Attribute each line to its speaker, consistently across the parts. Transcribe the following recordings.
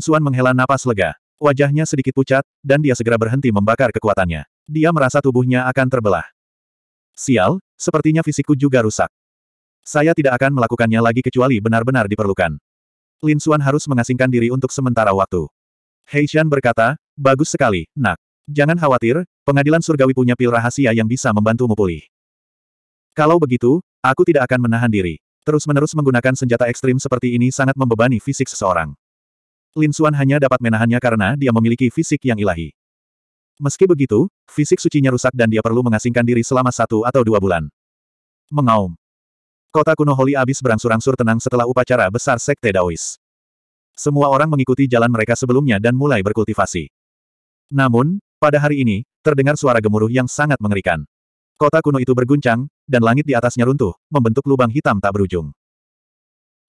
Speaker 1: Xuan menghela napas lega. Wajahnya sedikit pucat, dan dia segera berhenti membakar kekuatannya. Dia merasa tubuhnya akan terbelah. Sial, sepertinya fisikku juga rusak. Saya tidak akan melakukannya lagi kecuali benar-benar diperlukan. Lin Suan harus mengasingkan diri untuk sementara waktu. Heishan berkata, bagus sekali, nak. Jangan khawatir, pengadilan surgawi punya pil rahasia yang bisa membantumu pulih. Kalau begitu, aku tidak akan menahan diri. Terus-menerus menggunakan senjata ekstrim seperti ini sangat membebani fisik seseorang. Lin Xuan hanya dapat menahannya karena dia memiliki fisik yang ilahi. Meski begitu, fisik sucinya rusak dan dia perlu mengasingkan diri selama satu atau dua bulan. Mengaum. Kota kuno Holy Abyss berangsur-angsur tenang setelah upacara besar Sekte Daois. Semua orang mengikuti jalan mereka sebelumnya dan mulai berkultivasi. Namun, pada hari ini, terdengar suara gemuruh yang sangat mengerikan. Kota kuno itu berguncang, dan langit di atasnya runtuh, membentuk lubang hitam tak berujung.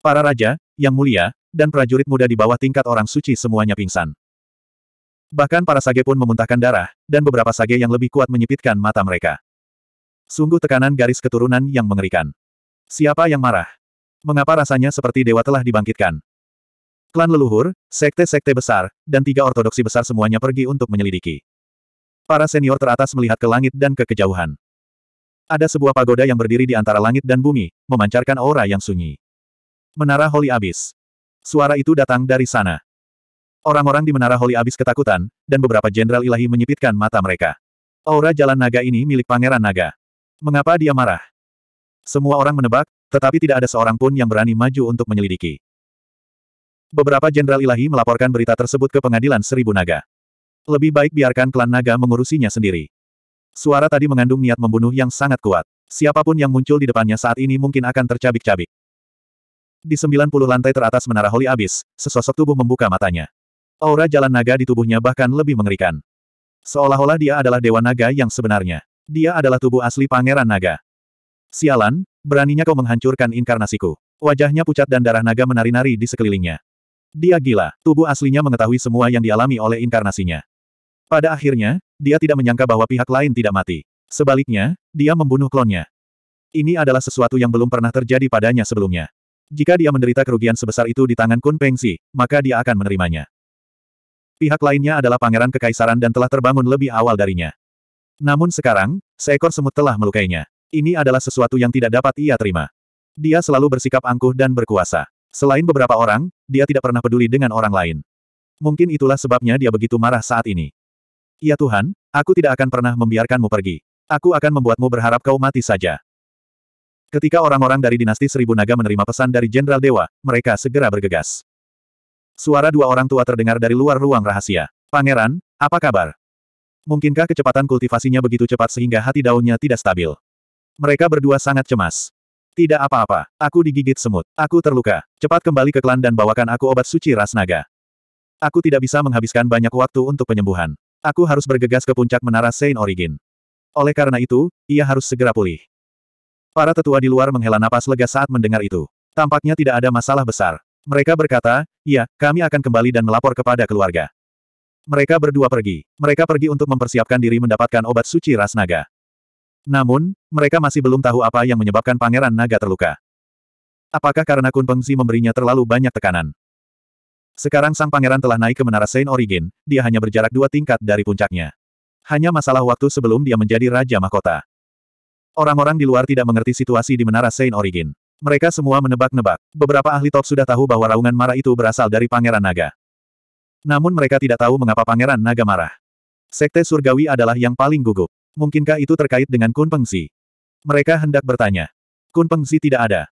Speaker 1: Para raja, yang mulia, dan prajurit muda di bawah tingkat orang suci semuanya pingsan. Bahkan para sage pun memuntahkan darah, dan beberapa sage yang lebih kuat menyipitkan mata mereka. Sungguh tekanan garis keturunan yang mengerikan. Siapa yang marah? Mengapa rasanya seperti dewa telah dibangkitkan? Klan leluhur, sekte-sekte besar, dan tiga ortodoksi besar semuanya pergi untuk menyelidiki. Para senior teratas melihat ke langit dan ke kejauhan. Ada sebuah pagoda yang berdiri di antara langit dan bumi, memancarkan aura yang sunyi. Menara Holy Abyss. Suara itu datang dari sana. Orang-orang di Menara Holy Abyss ketakutan, dan beberapa jenderal ilahi menyipitkan mata mereka. Aura jalan naga ini milik Pangeran Naga. Mengapa dia marah? Semua orang menebak, tetapi tidak ada seorang pun yang berani maju untuk menyelidiki. Beberapa jenderal ilahi melaporkan berita tersebut ke pengadilan seribu naga. Lebih baik biarkan klan naga mengurusinya sendiri. Suara tadi mengandung niat membunuh yang sangat kuat. Siapapun yang muncul di depannya saat ini mungkin akan tercabik-cabik. Di sembilan puluh lantai teratas menara Holy Abyss, sesosok tubuh membuka matanya. Aura jalan naga di tubuhnya bahkan lebih mengerikan. Seolah-olah dia adalah dewa naga yang sebenarnya. Dia adalah tubuh asli pangeran naga. Sialan, beraninya kau menghancurkan inkarnasiku. Wajahnya pucat dan darah naga menari-nari di sekelilingnya. Dia gila, tubuh aslinya mengetahui semua yang dialami oleh inkarnasinya. Pada akhirnya, dia tidak menyangka bahwa pihak lain tidak mati. Sebaliknya, dia membunuh klonnya. Ini adalah sesuatu yang belum pernah terjadi padanya sebelumnya. Jika dia menderita kerugian sebesar itu di tangan Kun Pengsi, maka dia akan menerimanya. Pihak lainnya adalah pangeran kekaisaran dan telah terbangun lebih awal darinya. Namun sekarang, seekor semut telah melukainya. Ini adalah sesuatu yang tidak dapat ia terima. Dia selalu bersikap angkuh dan berkuasa. Selain beberapa orang, dia tidak pernah peduli dengan orang lain. Mungkin itulah sebabnya dia begitu marah saat ini. Ya Tuhan, aku tidak akan pernah membiarkanmu pergi. Aku akan membuatmu berharap kau mati saja. Ketika orang-orang dari dinasti Seribu Naga menerima pesan dari Jenderal Dewa, mereka segera bergegas. Suara dua orang tua terdengar dari luar ruang rahasia. Pangeran, apa kabar? Mungkinkah kecepatan kultivasinya begitu cepat sehingga hati daunnya tidak stabil? Mereka berdua sangat cemas. Tidak apa-apa, aku digigit semut. Aku terluka. Cepat kembali ke klan dan bawakan aku obat suci ras naga. Aku tidak bisa menghabiskan banyak waktu untuk penyembuhan. Aku harus bergegas ke puncak menara Saint Origin. Oleh karena itu, ia harus segera pulih. Para tetua di luar menghela napas lega saat mendengar itu. Tampaknya tidak ada masalah besar. Mereka berkata, "Ya, kami akan kembali dan melapor kepada keluarga. Mereka berdua pergi. Mereka pergi untuk mempersiapkan diri mendapatkan obat suci ras naga. Namun, mereka masih belum tahu apa yang menyebabkan pangeran naga terluka. Apakah karena Kun Pengzi memberinya terlalu banyak tekanan? Sekarang sang pangeran telah naik ke menara Saint Origin, dia hanya berjarak dua tingkat dari puncaknya. Hanya masalah waktu sebelum dia menjadi Raja Mahkota. Orang-orang di luar tidak mengerti situasi di Menara Saint Origin. Mereka semua menebak-nebak. Beberapa ahli top sudah tahu bahwa raungan marah itu berasal dari Pangeran Naga. Namun mereka tidak tahu mengapa Pangeran Naga marah. Sekte Surgawi adalah yang paling gugup. Mungkinkah itu terkait dengan Kun Pengsi? Mereka hendak bertanya. Kun Pengsi tidak ada.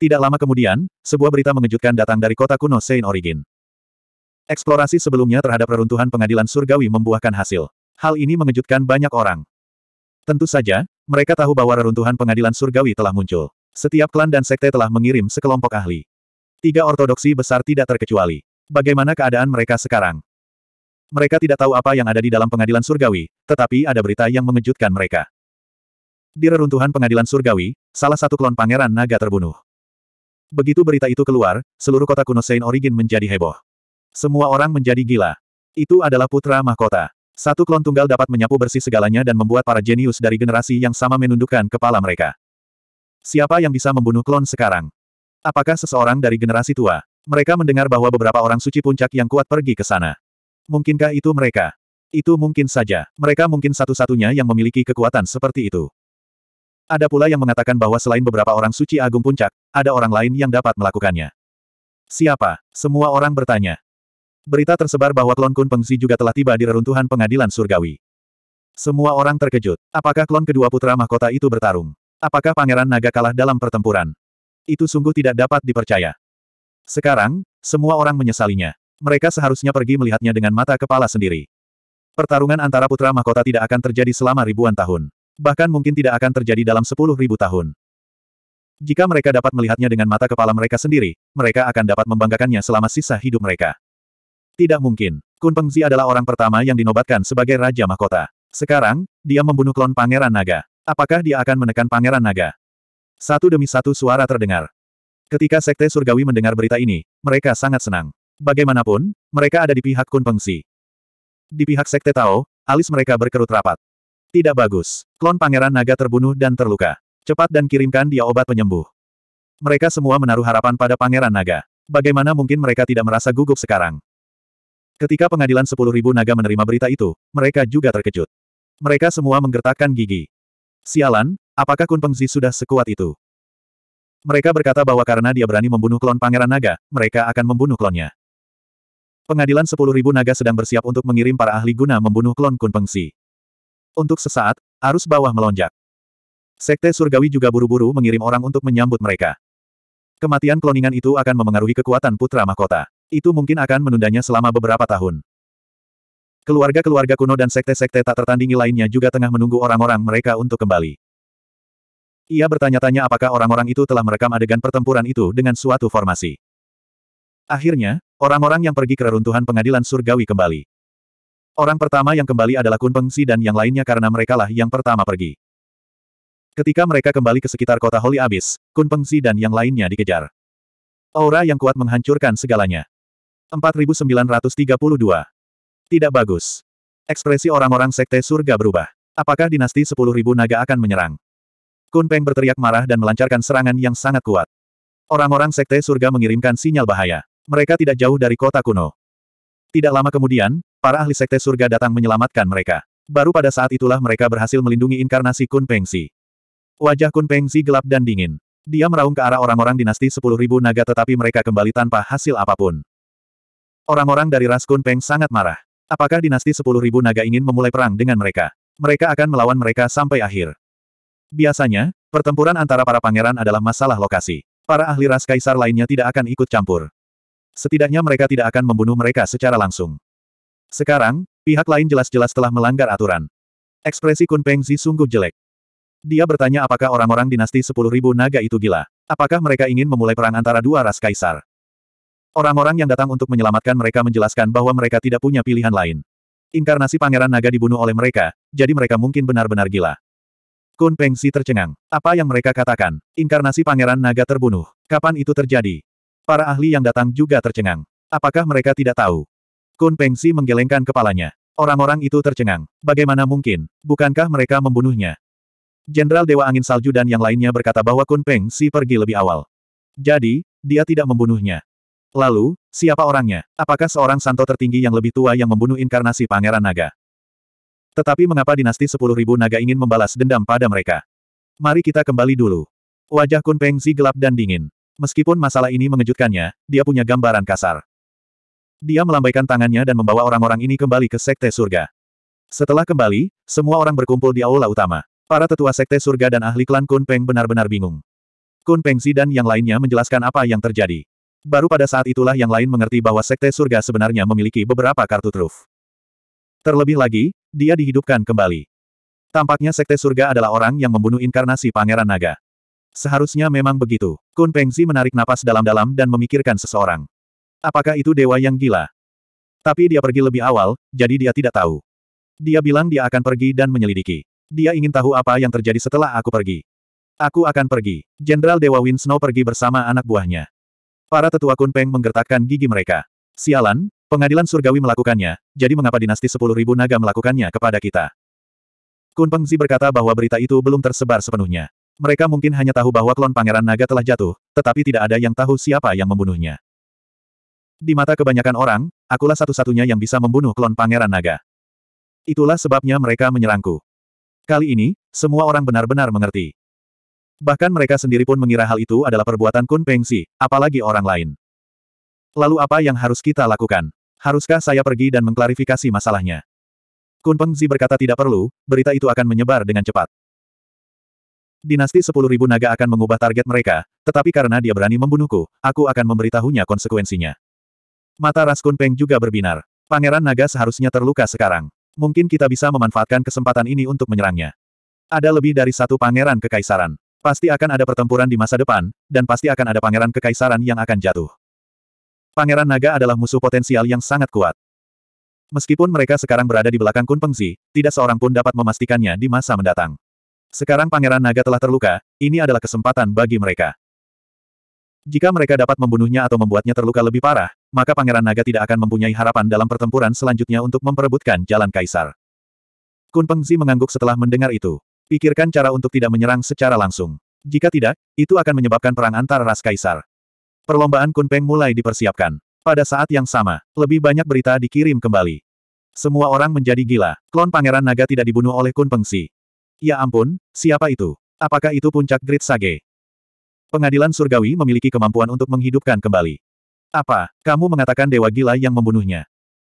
Speaker 1: Tidak lama kemudian, sebuah berita mengejutkan datang dari kota kuno Saint Origin. Eksplorasi sebelumnya terhadap reruntuhan pengadilan surgawi membuahkan hasil. Hal ini mengejutkan banyak orang. Tentu saja, mereka tahu bahwa reruntuhan pengadilan surgawi telah muncul. Setiap klan dan sekte telah mengirim sekelompok ahli. Tiga ortodoksi besar tidak terkecuali. Bagaimana keadaan mereka sekarang? Mereka tidak tahu apa yang ada di dalam pengadilan surgawi, tetapi ada berita yang mengejutkan mereka. Di reruntuhan pengadilan surgawi, salah satu klon pangeran naga terbunuh. Begitu berita itu keluar, seluruh kota kuno Saint Origin menjadi heboh. Semua orang menjadi gila. Itu adalah putra mahkota. Satu klon tunggal dapat menyapu bersih segalanya dan membuat para jenius dari generasi yang sama menundukkan kepala mereka. Siapa yang bisa membunuh klon sekarang? Apakah seseorang dari generasi tua? Mereka mendengar bahwa beberapa orang suci puncak yang kuat pergi ke sana. Mungkinkah itu mereka? Itu mungkin saja. Mereka mungkin satu-satunya yang memiliki kekuatan seperti itu. Ada pula yang mengatakan bahwa selain beberapa orang suci agung puncak, ada orang lain yang dapat melakukannya. Siapa? Semua orang bertanya. Berita tersebar bahwa klon Kun Pengsi juga telah tiba di reruntuhan pengadilan surgawi. Semua orang terkejut. Apakah klon kedua putra mahkota itu bertarung? Apakah Pangeran Naga kalah dalam pertempuran? Itu sungguh tidak dapat dipercaya. Sekarang, semua orang menyesalinya. Mereka seharusnya pergi melihatnya dengan mata kepala sendiri. Pertarungan antara putra mahkota tidak akan terjadi selama ribuan tahun. Bahkan mungkin tidak akan terjadi dalam sepuluh ribu tahun. Jika mereka dapat melihatnya dengan mata kepala mereka sendiri, mereka akan dapat membanggakannya selama sisa hidup mereka. Tidak mungkin. Kun Pengzi adalah orang pertama yang dinobatkan sebagai Raja Mahkota. Sekarang, dia membunuh klon Pangeran Naga. Apakah dia akan menekan Pangeran Naga? Satu demi satu suara terdengar. Ketika Sekte Surgawi mendengar berita ini, mereka sangat senang. Bagaimanapun, mereka ada di pihak Kun Pengzi. Di pihak Sekte Tao, alis mereka berkerut rapat. Tidak bagus. Klon Pangeran Naga terbunuh dan terluka. Cepat dan kirimkan dia obat penyembuh. Mereka semua menaruh harapan pada Pangeran Naga. Bagaimana mungkin mereka tidak merasa gugup sekarang? Ketika pengadilan sepuluh ribu naga menerima berita itu, mereka juga terkejut. Mereka semua menggertakkan gigi. Sialan, apakah Kun Pengzi sudah sekuat itu? Mereka berkata bahwa karena dia berani membunuh klon Pangeran Naga, mereka akan membunuh klonnya. Pengadilan sepuluh ribu naga sedang bersiap untuk mengirim para ahli guna membunuh klon Kun Pengzi. Untuk sesaat, arus bawah melonjak. Sekte Surgawi juga buru-buru mengirim orang untuk menyambut mereka. Kematian kloningan itu akan memengaruhi kekuatan Putra Mahkota itu mungkin akan menundanya selama beberapa tahun. Keluarga-keluarga kuno dan sekte-sekte tak tertandingi lainnya juga tengah menunggu orang-orang mereka untuk kembali. Ia bertanya-tanya apakah orang-orang itu telah merekam adegan pertempuran itu dengan suatu formasi. Akhirnya, orang-orang yang pergi ke reruntuhan pengadilan surgawi kembali. Orang pertama yang kembali adalah Kun Pengsi dan yang lainnya karena merekalah yang pertama pergi. Ketika mereka kembali ke sekitar kota Holy Abyss, Kun Pengsi dan yang lainnya dikejar. Aura yang kuat menghancurkan segalanya. 4932. Tidak bagus. Ekspresi orang-orang sekte surga berubah. Apakah dinasti 10.000 naga akan menyerang? Kun Peng berteriak marah dan melancarkan serangan yang sangat kuat. Orang-orang sekte surga mengirimkan sinyal bahaya. Mereka tidak jauh dari kota kuno. Tidak lama kemudian, para ahli sekte surga datang menyelamatkan mereka. Baru pada saat itulah mereka berhasil melindungi inkarnasi Kun Pengsi. Wajah Kun Pengsi gelap dan dingin. Dia meraung ke arah orang-orang dinasti 10.000 naga tetapi mereka kembali tanpa hasil apapun. Orang-orang dari ras Kunpeng sangat marah. Apakah dinasti sepuluh ribu naga ingin memulai perang dengan mereka? Mereka akan melawan mereka sampai akhir. Biasanya, pertempuran antara para pangeran adalah masalah lokasi. Para ahli ras kaisar lainnya tidak akan ikut campur. Setidaknya mereka tidak akan membunuh mereka secara langsung. Sekarang, pihak lain jelas-jelas telah melanggar aturan. Ekspresi Kunpeng Zi sungguh jelek. Dia bertanya apakah orang-orang dinasti sepuluh ribu naga itu gila. Apakah mereka ingin memulai perang antara dua ras kaisar? Orang-orang yang datang untuk menyelamatkan mereka menjelaskan bahwa mereka tidak punya pilihan lain. Inkarnasi Pangeran Naga dibunuh oleh mereka, jadi mereka mungkin benar-benar gila. Kun Pengsi tercengang. Apa yang mereka katakan? Inkarnasi Pangeran Naga terbunuh. Kapan itu terjadi? Para ahli yang datang juga tercengang. Apakah mereka tidak tahu? Kun Pengsi menggelengkan kepalanya. Orang-orang itu tercengang. Bagaimana mungkin? Bukankah mereka membunuhnya? Jenderal Dewa Angin Salju dan yang lainnya berkata bahwa Kun Pengsi pergi lebih awal. Jadi, dia tidak membunuhnya. Lalu, siapa orangnya? Apakah seorang santo tertinggi yang lebih tua yang membunuh inkarnasi Pangeran Naga? Tetapi mengapa dinasti 10.000 naga ingin membalas dendam pada mereka? Mari kita kembali dulu. Wajah Kun Pengzi gelap dan dingin. Meskipun masalah ini mengejutkannya, dia punya gambaran kasar. Dia melambaikan tangannya dan membawa orang-orang ini kembali ke Sekte Surga. Setelah kembali, semua orang berkumpul di aula utama. Para tetua Sekte Surga dan ahli klan Kun Peng benar-benar bingung. Kun Pengzi dan yang lainnya menjelaskan apa yang terjadi. Baru pada saat itulah yang lain mengerti bahwa Sekte Surga sebenarnya memiliki beberapa kartu truf. Terlebih lagi, dia dihidupkan kembali. Tampaknya Sekte Surga adalah orang yang membunuh inkarnasi Pangeran Naga. Seharusnya memang begitu. Kun Pengzi menarik napas dalam-dalam dan memikirkan seseorang. Apakah itu dewa yang gila? Tapi dia pergi lebih awal, jadi dia tidak tahu. Dia bilang dia akan pergi dan menyelidiki. Dia ingin tahu apa yang terjadi setelah aku pergi. Aku akan pergi. Jenderal Dewa Winsnow pergi bersama anak buahnya. Para tetua Kunpeng menggertakkan gigi mereka. Sialan, pengadilan surgawi melakukannya, jadi mengapa dinasti sepuluh ribu naga melakukannya kepada kita? Kunpeng Zi berkata bahwa berita itu belum tersebar sepenuhnya. Mereka mungkin hanya tahu bahwa klon pangeran naga telah jatuh, tetapi tidak ada yang tahu siapa yang membunuhnya. Di mata kebanyakan orang, akulah satu-satunya yang bisa membunuh klon pangeran naga. Itulah sebabnya mereka menyerangku. Kali ini, semua orang benar-benar mengerti. Bahkan mereka sendiri pun mengira hal itu adalah perbuatan Kun Peng Pengsi, apalagi orang lain. Lalu apa yang harus kita lakukan? Haruskah saya pergi dan mengklarifikasi masalahnya? Kun Peng Pengzi berkata tidak perlu, berita itu akan menyebar dengan cepat. Dinasti 10.000 naga akan mengubah target mereka, tetapi karena dia berani membunuhku, aku akan memberitahunya konsekuensinya. Mata Ras Kun Peng juga berbinar. Pangeran naga seharusnya terluka sekarang. Mungkin kita bisa memanfaatkan kesempatan ini untuk menyerangnya. Ada lebih dari satu pangeran kekaisaran. Pasti akan ada pertempuran di masa depan, dan pasti akan ada pangeran kekaisaran yang akan jatuh. Pangeran naga adalah musuh potensial yang sangat kuat. Meskipun mereka sekarang berada di belakang Kun Pengzi, tidak seorang pun dapat memastikannya di masa mendatang. Sekarang pangeran naga telah terluka, ini adalah kesempatan bagi mereka. Jika mereka dapat membunuhnya atau membuatnya terluka lebih parah, maka pangeran naga tidak akan mempunyai harapan dalam pertempuran selanjutnya untuk memperebutkan jalan kaisar. Kun Pengzi mengangguk setelah mendengar itu. Pikirkan cara untuk tidak menyerang secara langsung. Jika tidak, itu akan menyebabkan perang antar ras kaisar. Perlombaan Kunpeng mulai dipersiapkan. Pada saat yang sama, lebih banyak berita dikirim kembali. Semua orang menjadi gila. Klon Pangeran Naga tidak dibunuh oleh kunpeng Pengsi. Ya ampun, siapa itu? Apakah itu puncak Great Sage? Pengadilan Surgawi memiliki kemampuan untuk menghidupkan kembali. Apa, kamu mengatakan dewa gila yang membunuhnya?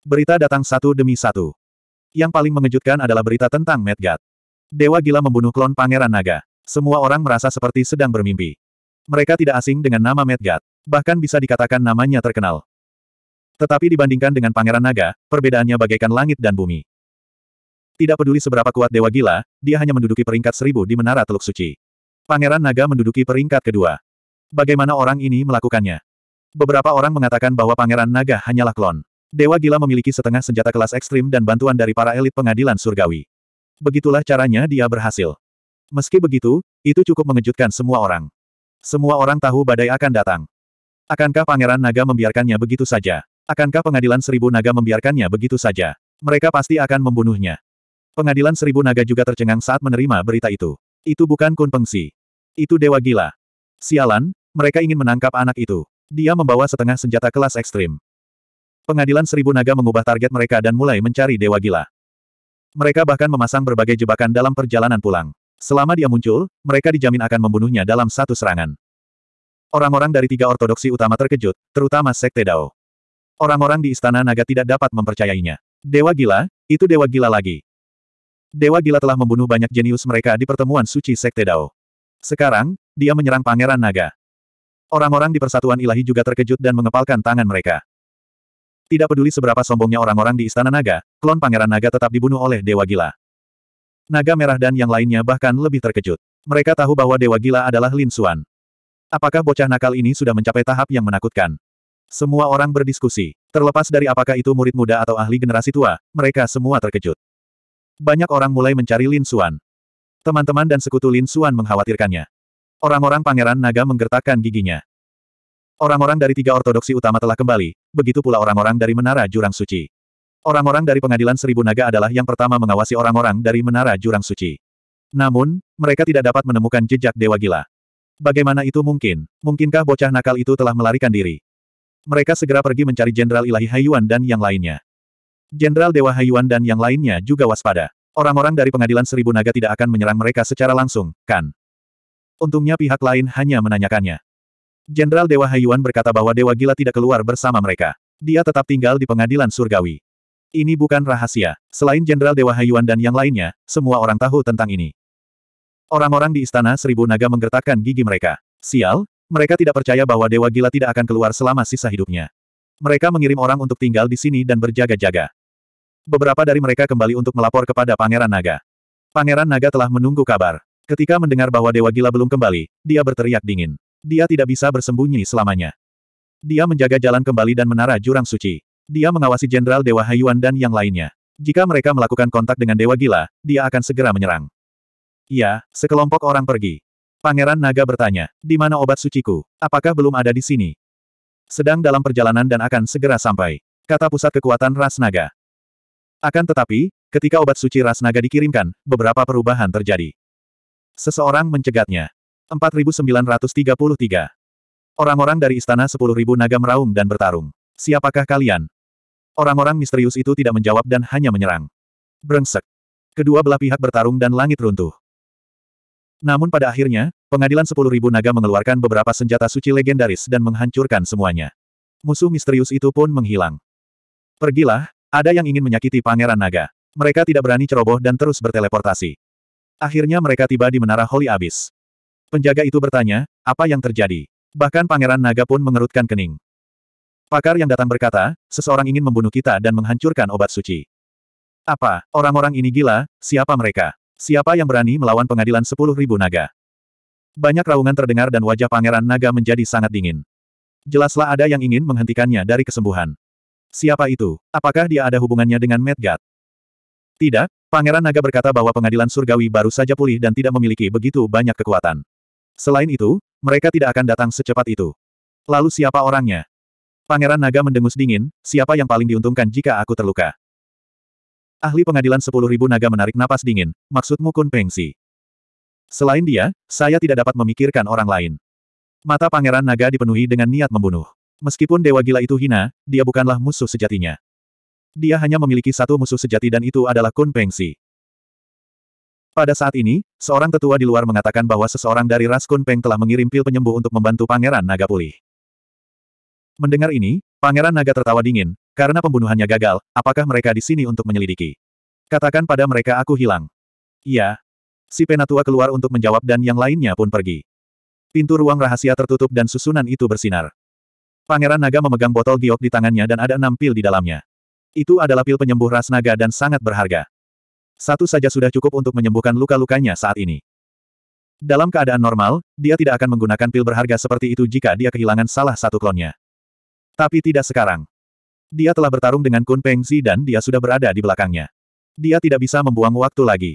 Speaker 1: Berita datang satu demi satu. Yang paling mengejutkan adalah berita tentang Medgat. Dewa gila membunuh klon Pangeran Naga. Semua orang merasa seperti sedang bermimpi. Mereka tidak asing dengan nama Medgad. Bahkan bisa dikatakan namanya terkenal. Tetapi dibandingkan dengan Pangeran Naga, perbedaannya bagaikan langit dan bumi. Tidak peduli seberapa kuat Dewa Gila, dia hanya menduduki peringkat seribu di Menara Teluk Suci. Pangeran Naga menduduki peringkat kedua. Bagaimana orang ini melakukannya? Beberapa orang mengatakan bahwa Pangeran Naga hanyalah klon. Dewa Gila memiliki setengah senjata kelas ekstrim dan bantuan dari para elit pengadilan surgawi. Begitulah caranya dia berhasil. Meski begitu, itu cukup mengejutkan semua orang. Semua orang tahu badai akan datang. Akankah Pangeran Naga membiarkannya begitu saja? Akankah pengadilan seribu naga membiarkannya begitu saja? Mereka pasti akan membunuhnya. Pengadilan seribu naga juga tercengang saat menerima berita itu. Itu bukan Kun Pengsi. Itu dewa gila. Sialan, mereka ingin menangkap anak itu. Dia membawa setengah senjata kelas ekstrim. Pengadilan seribu naga mengubah target mereka dan mulai mencari dewa gila. Mereka bahkan memasang berbagai jebakan dalam perjalanan pulang. Selama dia muncul, mereka dijamin akan membunuhnya dalam satu serangan. Orang-orang dari tiga ortodoksi utama terkejut, terutama Sekte Dao. Orang-orang di Istana Naga tidak dapat mempercayainya. Dewa gila, itu dewa gila lagi. Dewa gila telah membunuh banyak jenius mereka di pertemuan suci Sekte Dao. Sekarang, dia menyerang Pangeran Naga. Orang-orang di Persatuan Ilahi juga terkejut dan mengepalkan tangan mereka. Tidak peduli seberapa sombongnya orang-orang di Istana Naga, klon Pangeran Naga tetap dibunuh oleh Dewa Gila. Naga Merah dan yang lainnya bahkan lebih terkejut. Mereka tahu bahwa Dewa Gila adalah Lin Xuan. Apakah bocah nakal ini sudah mencapai tahap yang menakutkan? Semua orang berdiskusi. Terlepas dari apakah itu murid muda atau ahli generasi tua, mereka semua terkejut. Banyak orang mulai mencari Lin Xuan. Teman-teman dan sekutu Lin Xuan mengkhawatirkannya. Orang-orang pangeran naga menggertakkan giginya. Orang-orang dari tiga ortodoksi utama telah kembali, begitu pula orang-orang dari Menara Jurang Suci. Orang-orang dari pengadilan seribu naga adalah yang pertama mengawasi orang-orang dari Menara Jurang Suci. Namun, mereka tidak dapat menemukan jejak Dewa Gila. Bagaimana itu mungkin? Mungkinkah bocah nakal itu telah melarikan diri? Mereka segera pergi mencari Jenderal Ilahi Haiyuan dan yang lainnya. Jenderal Dewa Haiyuan dan yang lainnya juga waspada. Orang-orang dari pengadilan seribu naga tidak akan menyerang mereka secara langsung, kan? Untungnya pihak lain hanya menanyakannya. Jenderal Dewa Hayuan berkata bahwa Dewa Gila tidak keluar bersama mereka. Dia tetap tinggal di pengadilan surgawi. Ini bukan rahasia. Selain Jenderal Dewa Hayuan dan yang lainnya, semua orang tahu tentang ini. Orang-orang di Istana Seribu Naga menggertakkan gigi mereka. Sial, mereka tidak percaya bahwa Dewa Gila tidak akan keluar selama sisa hidupnya. Mereka mengirim orang untuk tinggal di sini dan berjaga-jaga. Beberapa dari mereka kembali untuk melapor kepada Pangeran Naga. Pangeran Naga telah menunggu kabar. Ketika mendengar bahwa Dewa Gila belum kembali, dia berteriak dingin. Dia tidak bisa bersembunyi selamanya. Dia menjaga jalan kembali dan menara jurang suci. Dia mengawasi Jenderal Dewa Hayuan dan yang lainnya. Jika mereka melakukan kontak dengan Dewa Gila, dia akan segera menyerang. Ya, sekelompok orang pergi. Pangeran Naga bertanya, di mana obat suciku? Apakah belum ada di sini? Sedang dalam perjalanan dan akan segera sampai. Kata pusat kekuatan ras naga. Akan tetapi, ketika obat suci ras naga dikirimkan, beberapa perubahan terjadi. Seseorang mencegatnya. 4933. Orang-orang dari istana 10.000 naga meraung dan bertarung. Siapakah kalian? Orang-orang misterius itu tidak menjawab dan hanya menyerang. Brengsek. Kedua belah pihak bertarung dan langit runtuh. Namun pada akhirnya, pengadilan 10.000 naga mengeluarkan beberapa senjata suci legendaris dan menghancurkan semuanya. Musuh misterius itu pun menghilang. Pergilah, ada yang ingin menyakiti pangeran naga. Mereka tidak berani ceroboh dan terus berteleportasi. Akhirnya mereka tiba di menara Holy Abyss. Penjaga itu bertanya, apa yang terjadi? Bahkan Pangeran Naga pun mengerutkan kening. Pakar yang datang berkata, seseorang ingin membunuh kita dan menghancurkan obat suci. Apa, orang-orang ini gila, siapa mereka? Siapa yang berani melawan pengadilan sepuluh ribu naga? Banyak raungan terdengar dan wajah Pangeran Naga menjadi sangat dingin. Jelaslah ada yang ingin menghentikannya dari kesembuhan. Siapa itu? Apakah dia ada hubungannya dengan Medgat? Tidak, Pangeran Naga berkata bahwa pengadilan surgawi baru saja pulih dan tidak memiliki begitu banyak kekuatan. Selain itu, mereka tidak akan datang secepat itu. Lalu siapa orangnya? Pangeran Naga mendengus dingin, siapa yang paling diuntungkan jika aku terluka? Ahli pengadilan sepuluh ribu naga menarik napas dingin, maksudmu Kun Pengsi. Selain dia, saya tidak dapat memikirkan orang lain. Mata Pangeran Naga dipenuhi dengan niat membunuh. Meskipun dewa gila itu hina, dia bukanlah musuh sejatinya. Dia hanya memiliki satu musuh sejati dan itu adalah Kun Pengsi. Pada saat ini, seorang tetua di luar mengatakan bahwa seseorang dari ras Kunpeng telah mengirim pil penyembuh untuk membantu Pangeran Naga pulih. Mendengar ini, Pangeran Naga tertawa dingin, karena pembunuhannya gagal, apakah mereka di sini untuk menyelidiki? Katakan pada mereka aku hilang. Iya. Si penatua keluar untuk menjawab dan yang lainnya pun pergi. Pintu ruang rahasia tertutup dan susunan itu bersinar. Pangeran Naga memegang botol giok di tangannya dan ada enam pil di dalamnya. Itu adalah pil penyembuh ras naga dan sangat berharga. Satu saja sudah cukup untuk menyembuhkan luka-lukanya saat ini. Dalam keadaan normal, dia tidak akan menggunakan pil berharga seperti itu jika dia kehilangan salah satu klonnya. Tapi tidak sekarang. Dia telah bertarung dengan Kun Pengzi dan dia sudah berada di belakangnya. Dia tidak bisa membuang waktu lagi.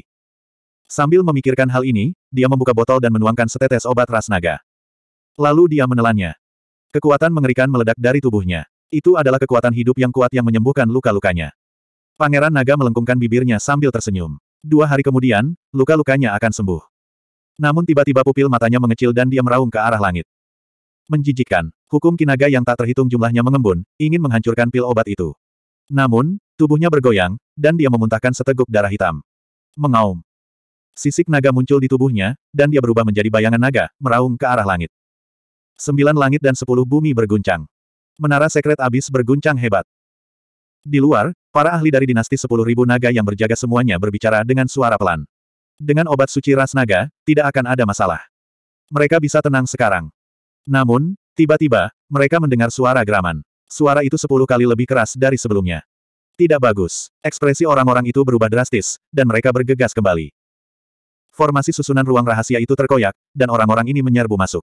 Speaker 1: Sambil memikirkan hal ini, dia membuka botol dan menuangkan setetes obat ras naga. Lalu dia menelannya. Kekuatan mengerikan meledak dari tubuhnya. Itu adalah kekuatan hidup yang kuat yang menyembuhkan luka-lukanya. Pangeran Naga melengkungkan bibirnya sambil tersenyum. Dua hari kemudian, luka-lukanya akan sembuh. Namun tiba-tiba pupil matanya mengecil dan dia meraung ke arah langit. Menjijikkan, hukum kinaga yang tak terhitung jumlahnya mengembun, ingin menghancurkan pil obat itu. Namun, tubuhnya bergoyang, dan dia memuntahkan seteguk darah hitam. Mengaum. Sisik naga muncul di tubuhnya, dan dia berubah menjadi bayangan naga, meraung ke arah langit. Sembilan langit dan sepuluh bumi berguncang. Menara sekret abis berguncang hebat. Di luar, para ahli dari dinasti sepuluh ribu naga yang berjaga semuanya berbicara dengan suara pelan. Dengan obat suci ras naga, tidak akan ada masalah. Mereka bisa tenang sekarang. Namun, tiba-tiba, mereka mendengar suara geraman. Suara itu sepuluh kali lebih keras dari sebelumnya. Tidak bagus. Ekspresi orang-orang itu berubah drastis, dan mereka bergegas kembali. Formasi susunan ruang rahasia itu terkoyak, dan orang-orang ini menyerbu masuk.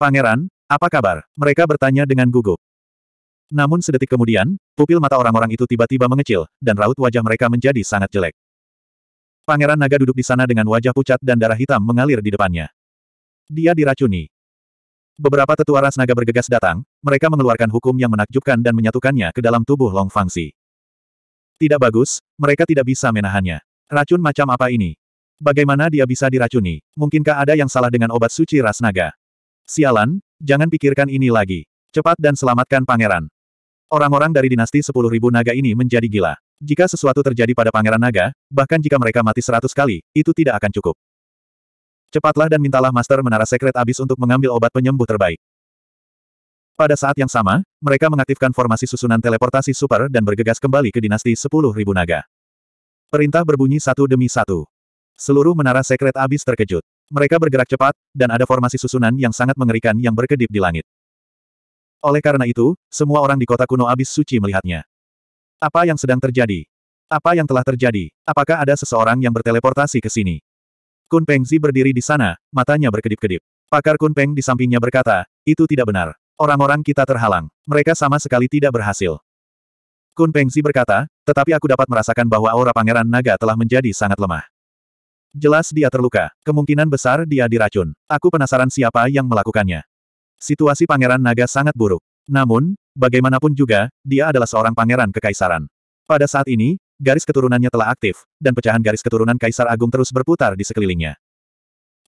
Speaker 1: Pangeran, apa kabar? Mereka bertanya dengan gugup. Namun sedetik kemudian, pupil mata orang-orang itu tiba-tiba mengecil, dan raut wajah mereka menjadi sangat jelek. Pangeran Naga duduk di sana dengan wajah pucat dan darah hitam mengalir di depannya. Dia diracuni. Beberapa tetua ras naga bergegas datang, mereka mengeluarkan hukum yang menakjubkan dan menyatukannya ke dalam tubuh Long Fangsi. Tidak bagus, mereka tidak bisa menahannya. Racun macam apa ini? Bagaimana dia bisa diracuni? Mungkinkah ada yang salah dengan obat suci ras naga? Sialan, jangan pikirkan ini lagi. Cepat dan selamatkan pangeran. Orang-orang dari dinasti sepuluh ribu naga ini menjadi gila. Jika sesuatu terjadi pada pangeran naga, bahkan jika mereka mati seratus kali, itu tidak akan cukup. Cepatlah dan mintalah Master Menara Sekret Abis untuk mengambil obat penyembuh terbaik. Pada saat yang sama, mereka mengaktifkan formasi susunan teleportasi super dan bergegas kembali ke dinasti sepuluh ribu naga. Perintah berbunyi satu demi satu. Seluruh menara sekret abis terkejut. Mereka bergerak cepat, dan ada formasi susunan yang sangat mengerikan yang berkedip di langit. Oleh karena itu, semua orang di kota kuno abis suci melihatnya. Apa yang sedang terjadi? Apa yang telah terjadi? Apakah ada seseorang yang berteleportasi ke sini? Kun Pengzi berdiri di sana, matanya berkedip-kedip. Pakar Kun Peng di sampingnya berkata, itu tidak benar. Orang-orang kita terhalang. Mereka sama sekali tidak berhasil. Kun Pengzi berkata, tetapi aku dapat merasakan bahwa aura pangeran naga telah menjadi sangat lemah. Jelas dia terluka. Kemungkinan besar dia diracun. Aku penasaran siapa yang melakukannya. Situasi Pangeran Naga sangat buruk. Namun, bagaimanapun juga, dia adalah seorang pangeran kekaisaran. Pada saat ini, garis keturunannya telah aktif, dan pecahan garis keturunan Kaisar Agung terus berputar di sekelilingnya.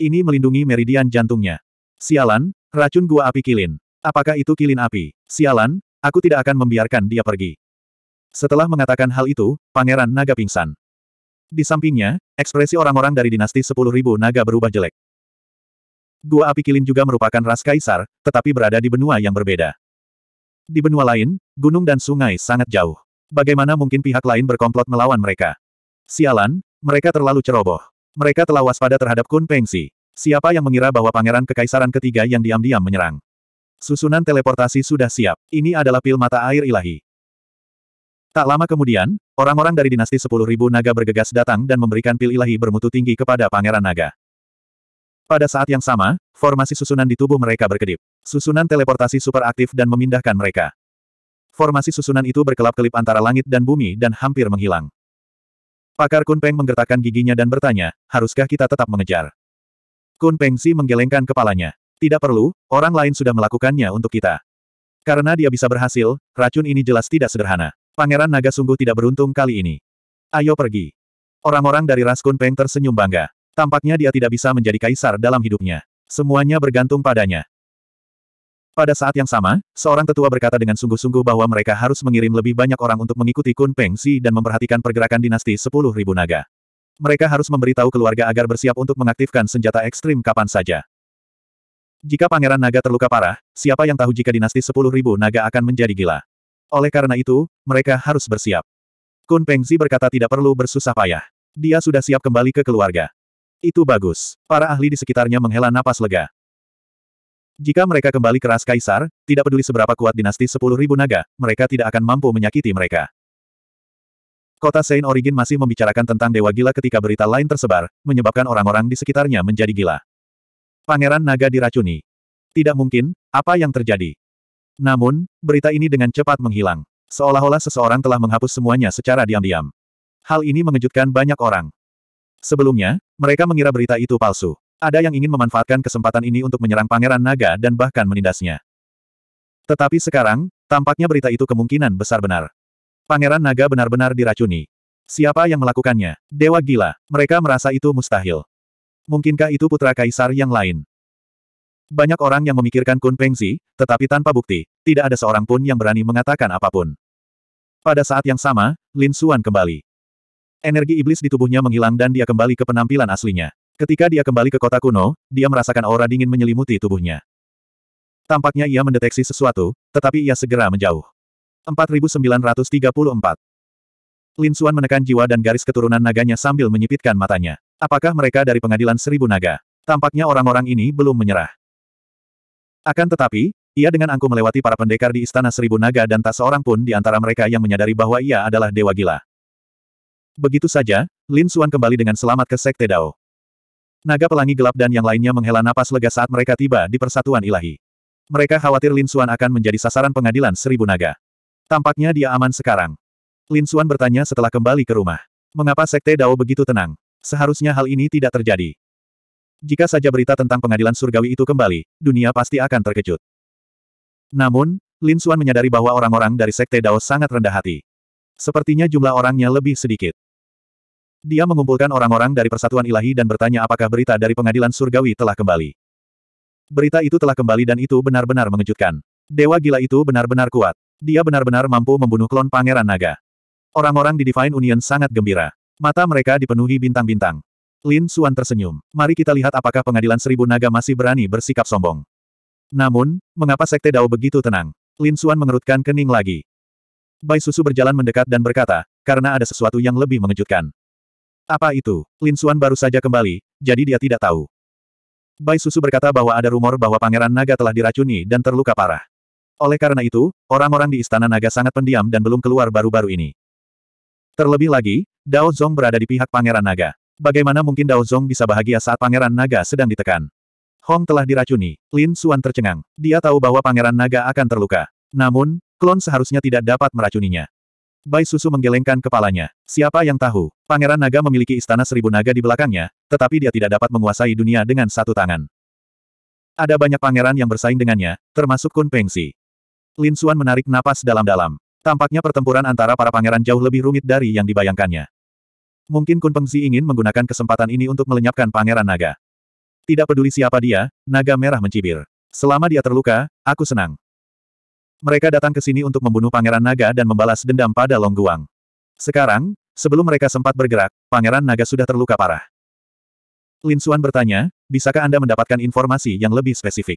Speaker 1: Ini melindungi meridian jantungnya. Sialan, racun gua api kilin. Apakah itu kilin api? Sialan, aku tidak akan membiarkan dia pergi. Setelah mengatakan hal itu, Pangeran Naga pingsan. Di sampingnya, ekspresi orang-orang dari dinasti 10.000 naga berubah jelek. Gua api kilin juga merupakan ras kaisar, tetapi berada di benua yang berbeda. Di benua lain, gunung dan sungai sangat jauh. Bagaimana mungkin pihak lain berkomplot melawan mereka? Sialan, mereka terlalu ceroboh. Mereka telah waspada terhadap Kun Pengsi. Siapa yang mengira bahwa pangeran kekaisaran ketiga yang diam-diam menyerang? Susunan teleportasi sudah siap. Ini adalah pil mata air ilahi. Tak lama kemudian, orang-orang dari dinasti 10.000 naga bergegas datang dan memberikan pil ilahi bermutu tinggi kepada pangeran naga. Pada saat yang sama, formasi susunan di tubuh mereka berkedip. Susunan teleportasi super aktif dan memindahkan mereka. Formasi susunan itu berkelap-kelip antara langit dan bumi dan hampir menghilang. Pakar Kunpeng menggertakkan giginya dan bertanya, haruskah kita tetap mengejar? Peng Si menggelengkan kepalanya. Tidak perlu, orang lain sudah melakukannya untuk kita. Karena dia bisa berhasil, racun ini jelas tidak sederhana. Pangeran Naga sungguh tidak beruntung kali ini. Ayo pergi. Orang-orang dari ras Kunpeng tersenyum bangga. Tampaknya dia tidak bisa menjadi kaisar dalam hidupnya. Semuanya bergantung padanya. Pada saat yang sama, seorang tetua berkata dengan sungguh-sungguh bahwa mereka harus mengirim lebih banyak orang untuk mengikuti Kun Peng Si dan memperhatikan pergerakan dinasti 10.000 naga. Mereka harus memberitahu keluarga agar bersiap untuk mengaktifkan senjata ekstrim kapan saja. Jika Pangeran Naga terluka parah, siapa yang tahu jika dinasti 10.000 naga akan menjadi gila. Oleh karena itu, mereka harus bersiap. Kun Peng Si berkata tidak perlu bersusah payah. Dia sudah siap kembali ke keluarga. Itu bagus. Para ahli di sekitarnya menghela napas lega. Jika mereka kembali keras kaisar, tidak peduli seberapa kuat dinasti sepuluh ribu naga, mereka tidak akan mampu menyakiti mereka. Kota Saint Origin masih membicarakan tentang dewa gila ketika berita lain tersebar, menyebabkan orang-orang di sekitarnya menjadi gila. Pangeran naga diracuni. Tidak mungkin, apa yang terjadi? Namun, berita ini dengan cepat menghilang. Seolah-olah seseorang telah menghapus semuanya secara diam-diam. Hal ini mengejutkan banyak orang. Sebelumnya, mereka mengira berita itu palsu. Ada yang ingin memanfaatkan kesempatan ini untuk menyerang Pangeran Naga dan bahkan menindasnya. Tetapi sekarang, tampaknya berita itu kemungkinan besar benar. Pangeran Naga benar-benar diracuni. Siapa yang melakukannya? Dewa gila. Mereka merasa itu mustahil. Mungkinkah itu putra kaisar yang lain? Banyak orang yang memikirkan Kun Pengzi, tetapi tanpa bukti, tidak ada seorang pun yang berani mengatakan apapun. Pada saat yang sama, Lin Suan kembali. Energi iblis di tubuhnya menghilang dan dia kembali ke penampilan aslinya. Ketika dia kembali ke kota kuno, dia merasakan aura dingin menyelimuti tubuhnya. Tampaknya ia mendeteksi sesuatu, tetapi ia segera menjauh. 4934 Lin Suan menekan jiwa dan garis keturunan naganya sambil menyipitkan matanya. Apakah mereka dari pengadilan seribu naga? Tampaknya orang-orang ini belum menyerah. Akan tetapi, ia dengan angku melewati para pendekar di istana seribu naga dan tak seorang pun di antara mereka yang menyadari bahwa ia adalah dewa gila. Begitu saja, Lin Xuan kembali dengan selamat ke Sekte Dao. Naga Pelangi Gelap dan yang lainnya menghela napas lega saat mereka tiba di Persatuan Ilahi. Mereka khawatir Lin Xuan akan menjadi sasaran pengadilan seribu naga. Tampaknya dia aman sekarang. Lin Xuan bertanya setelah kembali ke rumah. Mengapa Sekte Dao begitu tenang? Seharusnya hal ini tidak terjadi. Jika saja berita tentang pengadilan surgawi itu kembali, dunia pasti akan terkejut. Namun, Lin Xuan menyadari bahwa orang-orang dari Sekte Dao sangat rendah hati. Sepertinya jumlah orangnya lebih sedikit. Dia mengumpulkan orang-orang dari persatuan ilahi dan bertanya apakah berita dari pengadilan surgawi telah kembali. Berita itu telah kembali dan itu benar-benar mengejutkan. Dewa gila itu benar-benar kuat. Dia benar-benar mampu membunuh klon Pangeran Naga. Orang-orang di Divine Union sangat gembira. Mata mereka dipenuhi bintang-bintang. Lin Suan tersenyum. Mari kita lihat apakah pengadilan seribu naga masih berani bersikap sombong. Namun, mengapa Sekte Dao begitu tenang? Lin Suan mengerutkan kening lagi. Bai Susu berjalan mendekat dan berkata, karena ada sesuatu yang lebih mengejutkan. Apa itu? Lin Suan baru saja kembali, jadi dia tidak tahu. Bai Susu berkata bahwa ada rumor bahwa Pangeran Naga telah diracuni dan terluka parah. Oleh karena itu, orang-orang di Istana Naga sangat pendiam dan belum keluar baru-baru ini. Terlebih lagi, Dao Zong berada di pihak Pangeran Naga. Bagaimana mungkin Dao Zong bisa bahagia saat Pangeran Naga sedang ditekan? Hong telah diracuni, Lin Suan tercengang. Dia tahu bahwa Pangeran Naga akan terluka. Namun, klon seharusnya tidak dapat meracuninya. Bai Susu menggelengkan kepalanya. Siapa yang tahu? Pangeran Naga memiliki istana seribu naga di belakangnya, tetapi dia tidak dapat menguasai dunia dengan satu tangan. Ada banyak pangeran yang bersaing dengannya, termasuk Kun Pengsi. Lin Xuan menarik napas dalam-dalam. Tampaknya pertempuran antara para pangeran jauh lebih rumit dari yang dibayangkannya. Mungkin Kun Pengsi ingin menggunakan kesempatan ini untuk melenyapkan pangeran naga. Tidak peduli siapa dia, naga merah mencibir. Selama dia terluka, aku senang. Mereka datang ke sini untuk membunuh Pangeran Naga dan membalas dendam pada Long Guang. Sekarang, sebelum mereka sempat bergerak, Pangeran Naga sudah terluka parah. Lin Xuan bertanya, bisakah Anda mendapatkan informasi yang lebih spesifik?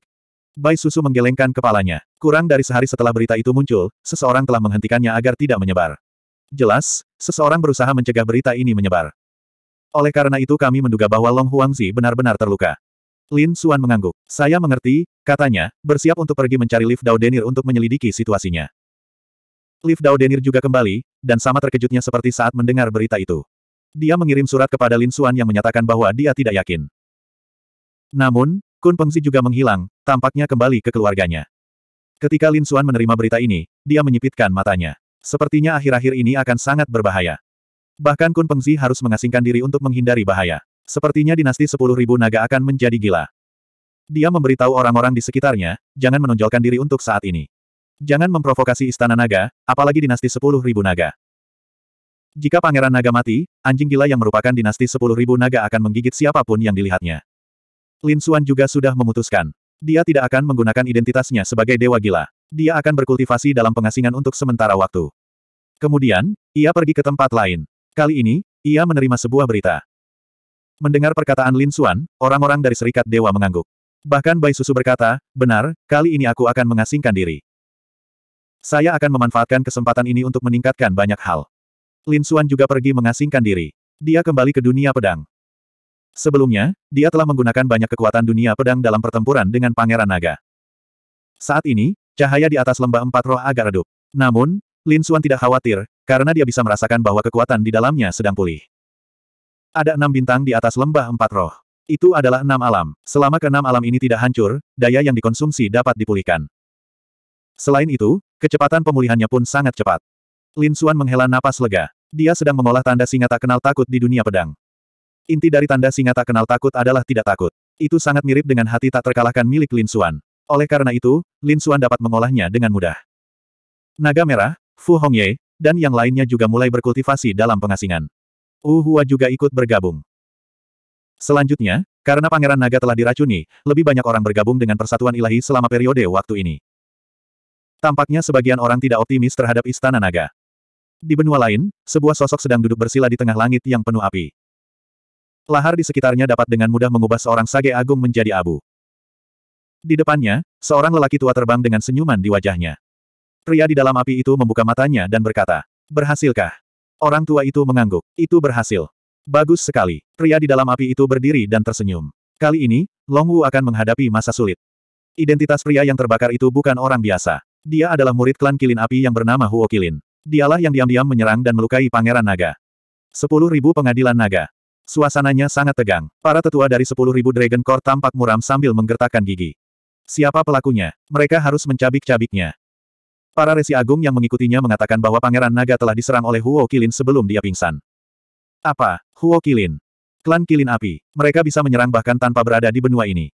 Speaker 1: Bai Susu menggelengkan kepalanya. Kurang dari sehari setelah berita itu muncul, seseorang telah menghentikannya agar tidak menyebar. Jelas, seseorang berusaha mencegah berita ini menyebar. Oleh karena itu kami menduga bahwa Long Huangzi benar-benar terluka. Lin Suan mengangguk. Saya mengerti, katanya, bersiap untuk pergi mencari Liv Dao Denir untuk menyelidiki situasinya. Liv Dao Denir juga kembali, dan sama terkejutnya seperti saat mendengar berita itu. Dia mengirim surat kepada Lin Suan yang menyatakan bahwa dia tidak yakin. Namun, Kun Pengzi juga menghilang, tampaknya kembali ke keluarganya. Ketika Lin Suan menerima berita ini, dia menyipitkan matanya. Sepertinya akhir-akhir ini akan sangat berbahaya. Bahkan Kun Pengzi harus mengasingkan diri untuk menghindari bahaya. Sepertinya dinasti sepuluh ribu naga akan menjadi gila. Dia memberitahu orang-orang di sekitarnya, jangan menonjolkan diri untuk saat ini. Jangan memprovokasi istana naga, apalagi dinasti sepuluh ribu naga. Jika pangeran naga mati, anjing gila yang merupakan dinasti sepuluh ribu naga akan menggigit siapapun yang dilihatnya. Lin Xuan juga sudah memutuskan. Dia tidak akan menggunakan identitasnya sebagai dewa gila. Dia akan berkultivasi dalam pengasingan untuk sementara waktu. Kemudian, ia pergi ke tempat lain. Kali ini, ia menerima sebuah berita. Mendengar perkataan Lin Xuan, orang-orang dari Serikat Dewa mengangguk. Bahkan Bai Susu berkata, benar, kali ini aku akan mengasingkan diri. Saya akan memanfaatkan kesempatan ini untuk meningkatkan banyak hal. Lin Xuan juga pergi mengasingkan diri. Dia kembali ke dunia pedang. Sebelumnya, dia telah menggunakan banyak kekuatan dunia pedang dalam pertempuran dengan Pangeran Naga. Saat ini, cahaya di atas lembah empat roh agak redup. Namun, Lin Xuan tidak khawatir, karena dia bisa merasakan bahwa kekuatan di dalamnya sedang pulih. Ada enam bintang di atas lembah empat roh. Itu adalah enam alam. Selama keenam alam ini tidak hancur, daya yang dikonsumsi dapat dipulihkan. Selain itu, kecepatan pemulihannya pun sangat cepat. Lin Xuan menghela napas lega. Dia sedang mengolah tanda singa tak kenal takut di dunia pedang. Inti dari tanda singa tak kenal takut adalah tidak takut. Itu sangat mirip dengan hati tak terkalahkan milik Lin Xuan. Oleh karena itu, Lin Xuan dapat mengolahnya dengan mudah. Naga Merah, Fu Hongye, dan yang lainnya juga mulai berkultivasi dalam pengasingan. Hua juga ikut bergabung. Selanjutnya, karena Pangeran Naga telah diracuni, lebih banyak orang bergabung dengan Persatuan Ilahi selama periode waktu ini. Tampaknya sebagian orang tidak optimis terhadap Istana Naga. Di benua lain, sebuah sosok sedang duduk bersila di tengah langit yang penuh api. Lahar di sekitarnya dapat dengan mudah mengubah seorang sage agung menjadi abu. Di depannya, seorang lelaki tua terbang dengan senyuman di wajahnya. Pria di dalam api itu membuka matanya dan berkata, Berhasilkah? Orang tua itu mengangguk. Itu berhasil. Bagus sekali. Pria di dalam api itu berdiri dan tersenyum. Kali ini, Long Wu akan menghadapi masa sulit. Identitas pria yang terbakar itu bukan orang biasa. Dia adalah murid klan Kilin Api yang bernama Huo Kilin. Dialah yang diam-diam menyerang dan melukai Pangeran Naga. Sepuluh ribu pengadilan naga. Suasananya sangat tegang. Para tetua dari sepuluh ribu Dragon Core tampak muram sambil menggertakkan gigi. Siapa pelakunya? Mereka harus mencabik-cabiknya. Para resi agung yang mengikutinya mengatakan bahwa Pangeran Naga telah diserang oleh Huo Kilin sebelum dia pingsan. Apa? Huo Kilin? Klan Kilin Api. Mereka bisa menyerang bahkan tanpa berada di benua ini.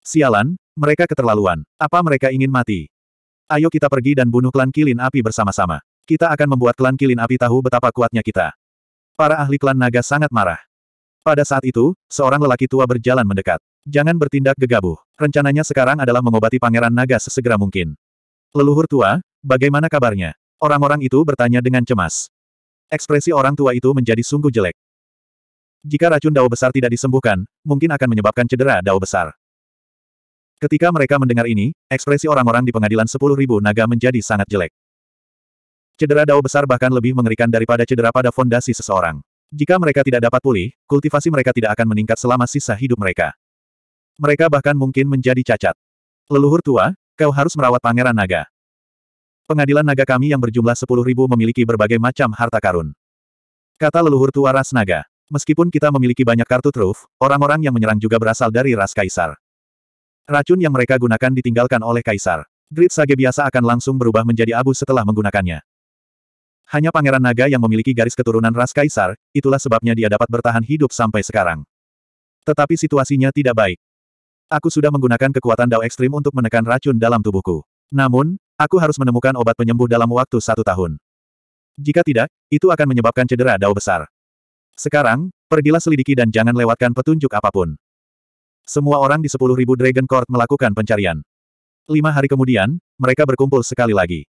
Speaker 1: Sialan, mereka keterlaluan. Apa mereka ingin mati? Ayo kita pergi dan bunuh klan Kilin Api bersama-sama. Kita akan membuat klan Kilin Api tahu betapa kuatnya kita. Para ahli klan naga sangat marah. Pada saat itu, seorang lelaki tua berjalan mendekat. Jangan bertindak gegabah. Rencananya sekarang adalah mengobati pangeran naga sesegera mungkin. Leluhur tua, Bagaimana kabarnya? Orang-orang itu bertanya dengan cemas. Ekspresi orang tua itu menjadi sungguh jelek. Jika racun dao besar tidak disembuhkan, mungkin akan menyebabkan cedera dao besar. Ketika mereka mendengar ini, ekspresi orang-orang di pengadilan 10.000 naga menjadi sangat jelek. Cedera dao besar bahkan lebih mengerikan daripada cedera pada fondasi seseorang. Jika mereka tidak dapat pulih, kultivasi mereka tidak akan meningkat selama sisa hidup mereka. Mereka bahkan mungkin menjadi cacat. Leluhur tua, kau harus merawat pangeran naga. Pengadilan naga kami yang berjumlah sepuluh ribu memiliki berbagai macam harta karun. Kata leluhur tua ras naga. Meskipun kita memiliki banyak kartu truf, orang-orang yang menyerang juga berasal dari ras kaisar. Racun yang mereka gunakan ditinggalkan oleh kaisar. Grid sage biasa akan langsung berubah menjadi abu setelah menggunakannya. Hanya pangeran naga yang memiliki garis keturunan ras kaisar, itulah sebabnya dia dapat bertahan hidup sampai sekarang. Tetapi situasinya tidak baik. Aku sudah menggunakan kekuatan Dao Ekstrim untuk menekan racun dalam tubuhku. Namun, Aku harus menemukan obat penyembuh dalam waktu satu tahun. Jika tidak, itu akan menyebabkan cedera dao besar. Sekarang, pergilah selidiki dan jangan lewatkan petunjuk apapun. Semua orang di sepuluh ribu Dragon Court melakukan pencarian. Lima hari kemudian, mereka berkumpul sekali lagi.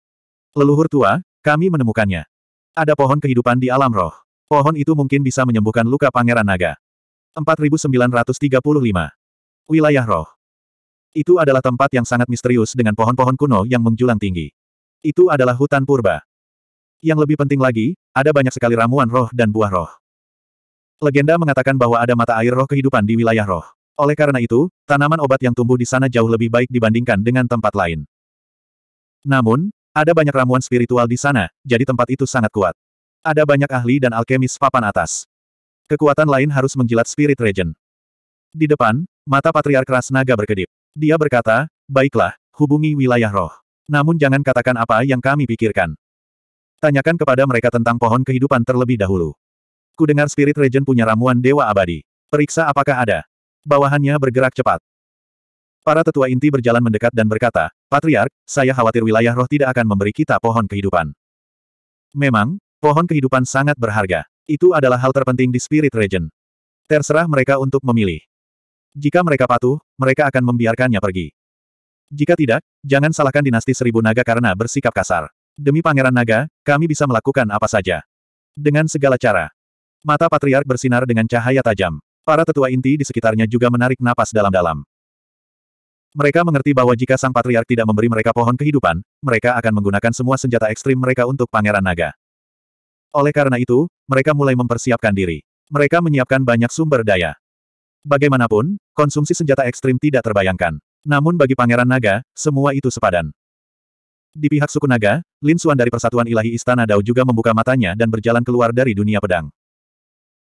Speaker 1: Leluhur tua, kami menemukannya. Ada pohon kehidupan di alam roh. Pohon itu mungkin bisa menyembuhkan luka pangeran naga. 4935. Wilayah roh. Itu adalah tempat yang sangat misterius dengan pohon-pohon kuno yang menjulang tinggi. Itu adalah hutan purba. Yang lebih penting lagi, ada banyak sekali ramuan roh dan buah roh. Legenda mengatakan bahwa ada mata air roh kehidupan di wilayah roh. Oleh karena itu, tanaman obat yang tumbuh di sana jauh lebih baik dibandingkan dengan tempat lain. Namun, ada banyak ramuan spiritual di sana, jadi tempat itu sangat kuat. Ada banyak ahli dan alkemis papan atas. Kekuatan lain harus menjilat Spirit Regen. Di depan, mata Patriark Rasnaga berkedip. Dia berkata, baiklah, hubungi wilayah roh. Namun jangan katakan apa yang kami pikirkan. Tanyakan kepada mereka tentang pohon kehidupan terlebih dahulu. Kudengar Spirit Regent punya ramuan Dewa Abadi. Periksa apakah ada. Bawahannya bergerak cepat. Para tetua inti berjalan mendekat dan berkata, Patriark, saya khawatir wilayah roh tidak akan memberi kita pohon kehidupan. Memang, pohon kehidupan sangat berharga. Itu adalah hal terpenting di Spirit Regent. Terserah mereka untuk memilih. Jika mereka patuh, mereka akan membiarkannya pergi. Jika tidak, jangan salahkan dinasti seribu naga karena bersikap kasar. Demi pangeran naga, kami bisa melakukan apa saja. Dengan segala cara. Mata patriark bersinar dengan cahaya tajam. Para tetua inti di sekitarnya juga menarik napas dalam-dalam. Mereka mengerti bahwa jika sang patriark tidak memberi mereka pohon kehidupan, mereka akan menggunakan semua senjata ekstrim mereka untuk pangeran naga. Oleh karena itu, mereka mulai mempersiapkan diri. Mereka menyiapkan banyak sumber daya. Bagaimanapun, konsumsi senjata ekstrim tidak terbayangkan. Namun bagi Pangeran Naga, semua itu sepadan. Di pihak suku Naga, Lin Xuan dari Persatuan Ilahi Istana Dao juga membuka matanya dan berjalan keluar dari dunia pedang.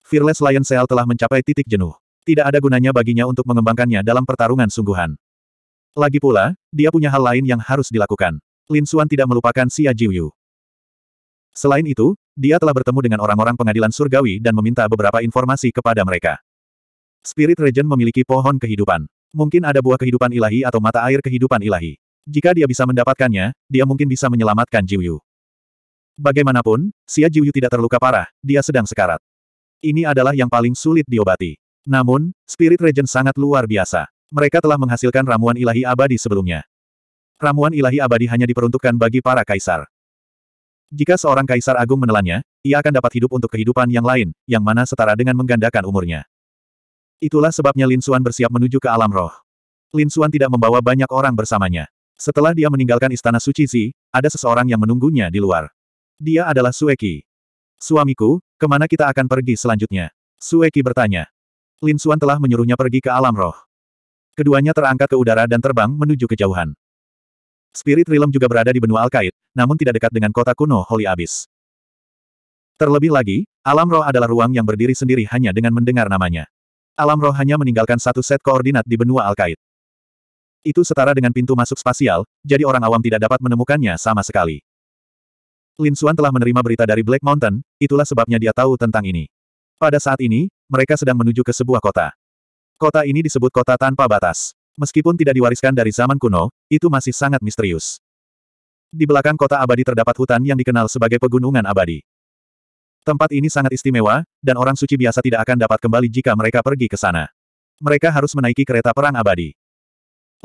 Speaker 1: Fearless Lion Seal telah mencapai titik jenuh. Tidak ada gunanya baginya untuk mengembangkannya dalam pertarungan sungguhan. Lagi pula, dia punya hal lain yang harus dilakukan. Lin Xuan tidak melupakan Xia Jiuyu. Selain itu, dia telah bertemu dengan orang-orang pengadilan surgawi dan meminta beberapa informasi kepada mereka. Spirit Regent memiliki pohon kehidupan. Mungkin ada buah kehidupan ilahi atau mata air kehidupan ilahi. Jika dia bisa mendapatkannya, dia mungkin bisa menyelamatkan Jiu Bagaimanapun, Xia Jiu Yu tidak terluka parah, dia sedang sekarat. Ini adalah yang paling sulit diobati. Namun, Spirit Regent sangat luar biasa. Mereka telah menghasilkan ramuan ilahi abadi sebelumnya. Ramuan ilahi abadi hanya diperuntukkan bagi para kaisar. Jika seorang kaisar agung menelannya, ia akan dapat hidup untuk kehidupan yang lain, yang mana setara dengan menggandakan umurnya. Itulah sebabnya Lin Xuan bersiap menuju ke alam roh. Lin Xuan tidak membawa banyak orang bersamanya. Setelah dia meninggalkan istana Suci Zi, ada seseorang yang menunggunya di luar. Dia adalah Sueki. Suamiku, kemana kita akan pergi selanjutnya? Sueki bertanya. Lin Xuan telah menyuruhnya pergi ke alam roh. Keduanya terangkat ke udara dan terbang menuju kejauhan. Spirit Realm juga berada di benua Alkaid, namun tidak dekat dengan kota kuno Holy Abyss. Terlebih lagi, alam roh adalah ruang yang berdiri sendiri hanya dengan mendengar namanya. Alam roh hanya meninggalkan satu set koordinat di benua Alkait. Itu setara dengan pintu masuk spasial, jadi orang awam tidak dapat menemukannya sama sekali. Lin Xuan telah menerima berita dari Black Mountain, itulah sebabnya dia tahu tentang ini. Pada saat ini, mereka sedang menuju ke sebuah kota. Kota ini disebut kota tanpa batas. Meskipun tidak diwariskan dari zaman kuno, itu masih sangat misterius. Di belakang kota abadi terdapat hutan yang dikenal sebagai pegunungan abadi. Tempat ini sangat istimewa, dan orang suci biasa tidak akan dapat kembali jika mereka pergi ke sana. Mereka harus menaiki kereta perang abadi.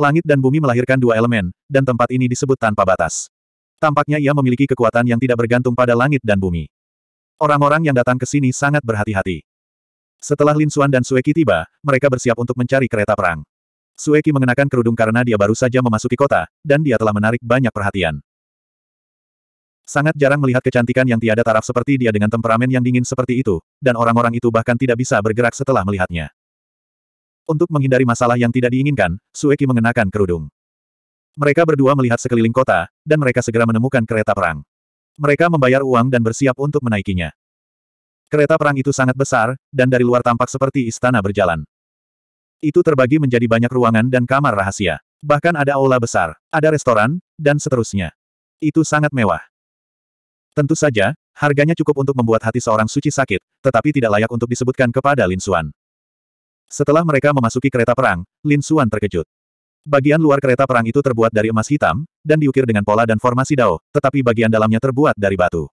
Speaker 1: Langit dan bumi melahirkan dua elemen, dan tempat ini disebut tanpa batas. Tampaknya ia memiliki kekuatan yang tidak bergantung pada langit dan bumi. Orang-orang yang datang ke sini sangat berhati-hati. Setelah Lin Xuan dan Sueki tiba, mereka bersiap untuk mencari kereta perang. Sueki mengenakan kerudung karena dia baru saja memasuki kota, dan dia telah menarik banyak perhatian. Sangat jarang melihat kecantikan yang tiada taraf seperti dia dengan temperamen yang dingin seperti itu, dan orang-orang itu bahkan tidak bisa bergerak setelah melihatnya. Untuk menghindari masalah yang tidak diinginkan, Sueki mengenakan kerudung. Mereka berdua melihat sekeliling kota, dan mereka segera menemukan kereta perang. Mereka membayar uang dan bersiap untuk menaikinya. Kereta perang itu sangat besar, dan dari luar tampak seperti istana berjalan. Itu terbagi menjadi banyak ruangan dan kamar rahasia. Bahkan ada aula besar, ada restoran, dan seterusnya. Itu sangat mewah. Tentu saja, harganya cukup untuk membuat hati seorang suci sakit, tetapi tidak layak untuk disebutkan kepada Lin Xuan. Setelah mereka memasuki kereta perang, Lin Xuan terkejut. Bagian luar kereta perang itu terbuat dari emas hitam, dan diukir dengan pola dan formasi dao, tetapi bagian dalamnya terbuat dari batu.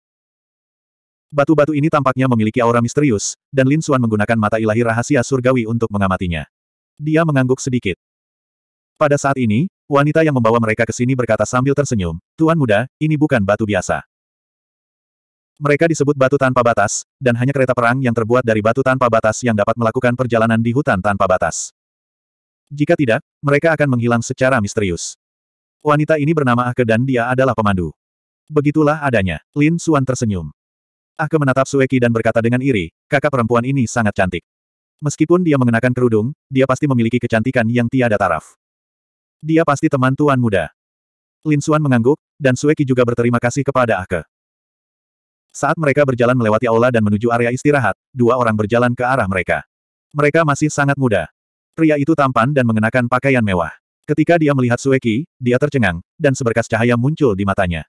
Speaker 1: Batu-batu ini tampaknya memiliki aura misterius, dan Lin Xuan menggunakan mata ilahi rahasia surgawi untuk mengamatinya. Dia mengangguk sedikit. Pada saat ini, wanita yang membawa mereka ke sini berkata sambil tersenyum, Tuan muda, ini bukan batu biasa. Mereka disebut batu tanpa batas, dan hanya kereta perang yang terbuat dari batu tanpa batas yang dapat melakukan perjalanan di hutan tanpa batas. Jika tidak, mereka akan menghilang secara misterius. Wanita ini bernama Ake dan dia adalah pemandu. Begitulah adanya, Lin Suan tersenyum. Ake menatap Sueki dan berkata dengan iri, kakak perempuan ini sangat cantik. Meskipun dia mengenakan kerudung, dia pasti memiliki kecantikan yang tiada taraf. Dia pasti teman tuan muda. Lin Suan mengangguk, dan Sueki juga berterima kasih kepada Ake. Saat mereka berjalan melewati aula dan menuju area istirahat, dua orang berjalan ke arah mereka. Mereka masih sangat muda. Pria itu tampan dan mengenakan pakaian mewah. Ketika dia melihat Sueki, dia tercengang, dan seberkas cahaya muncul di matanya.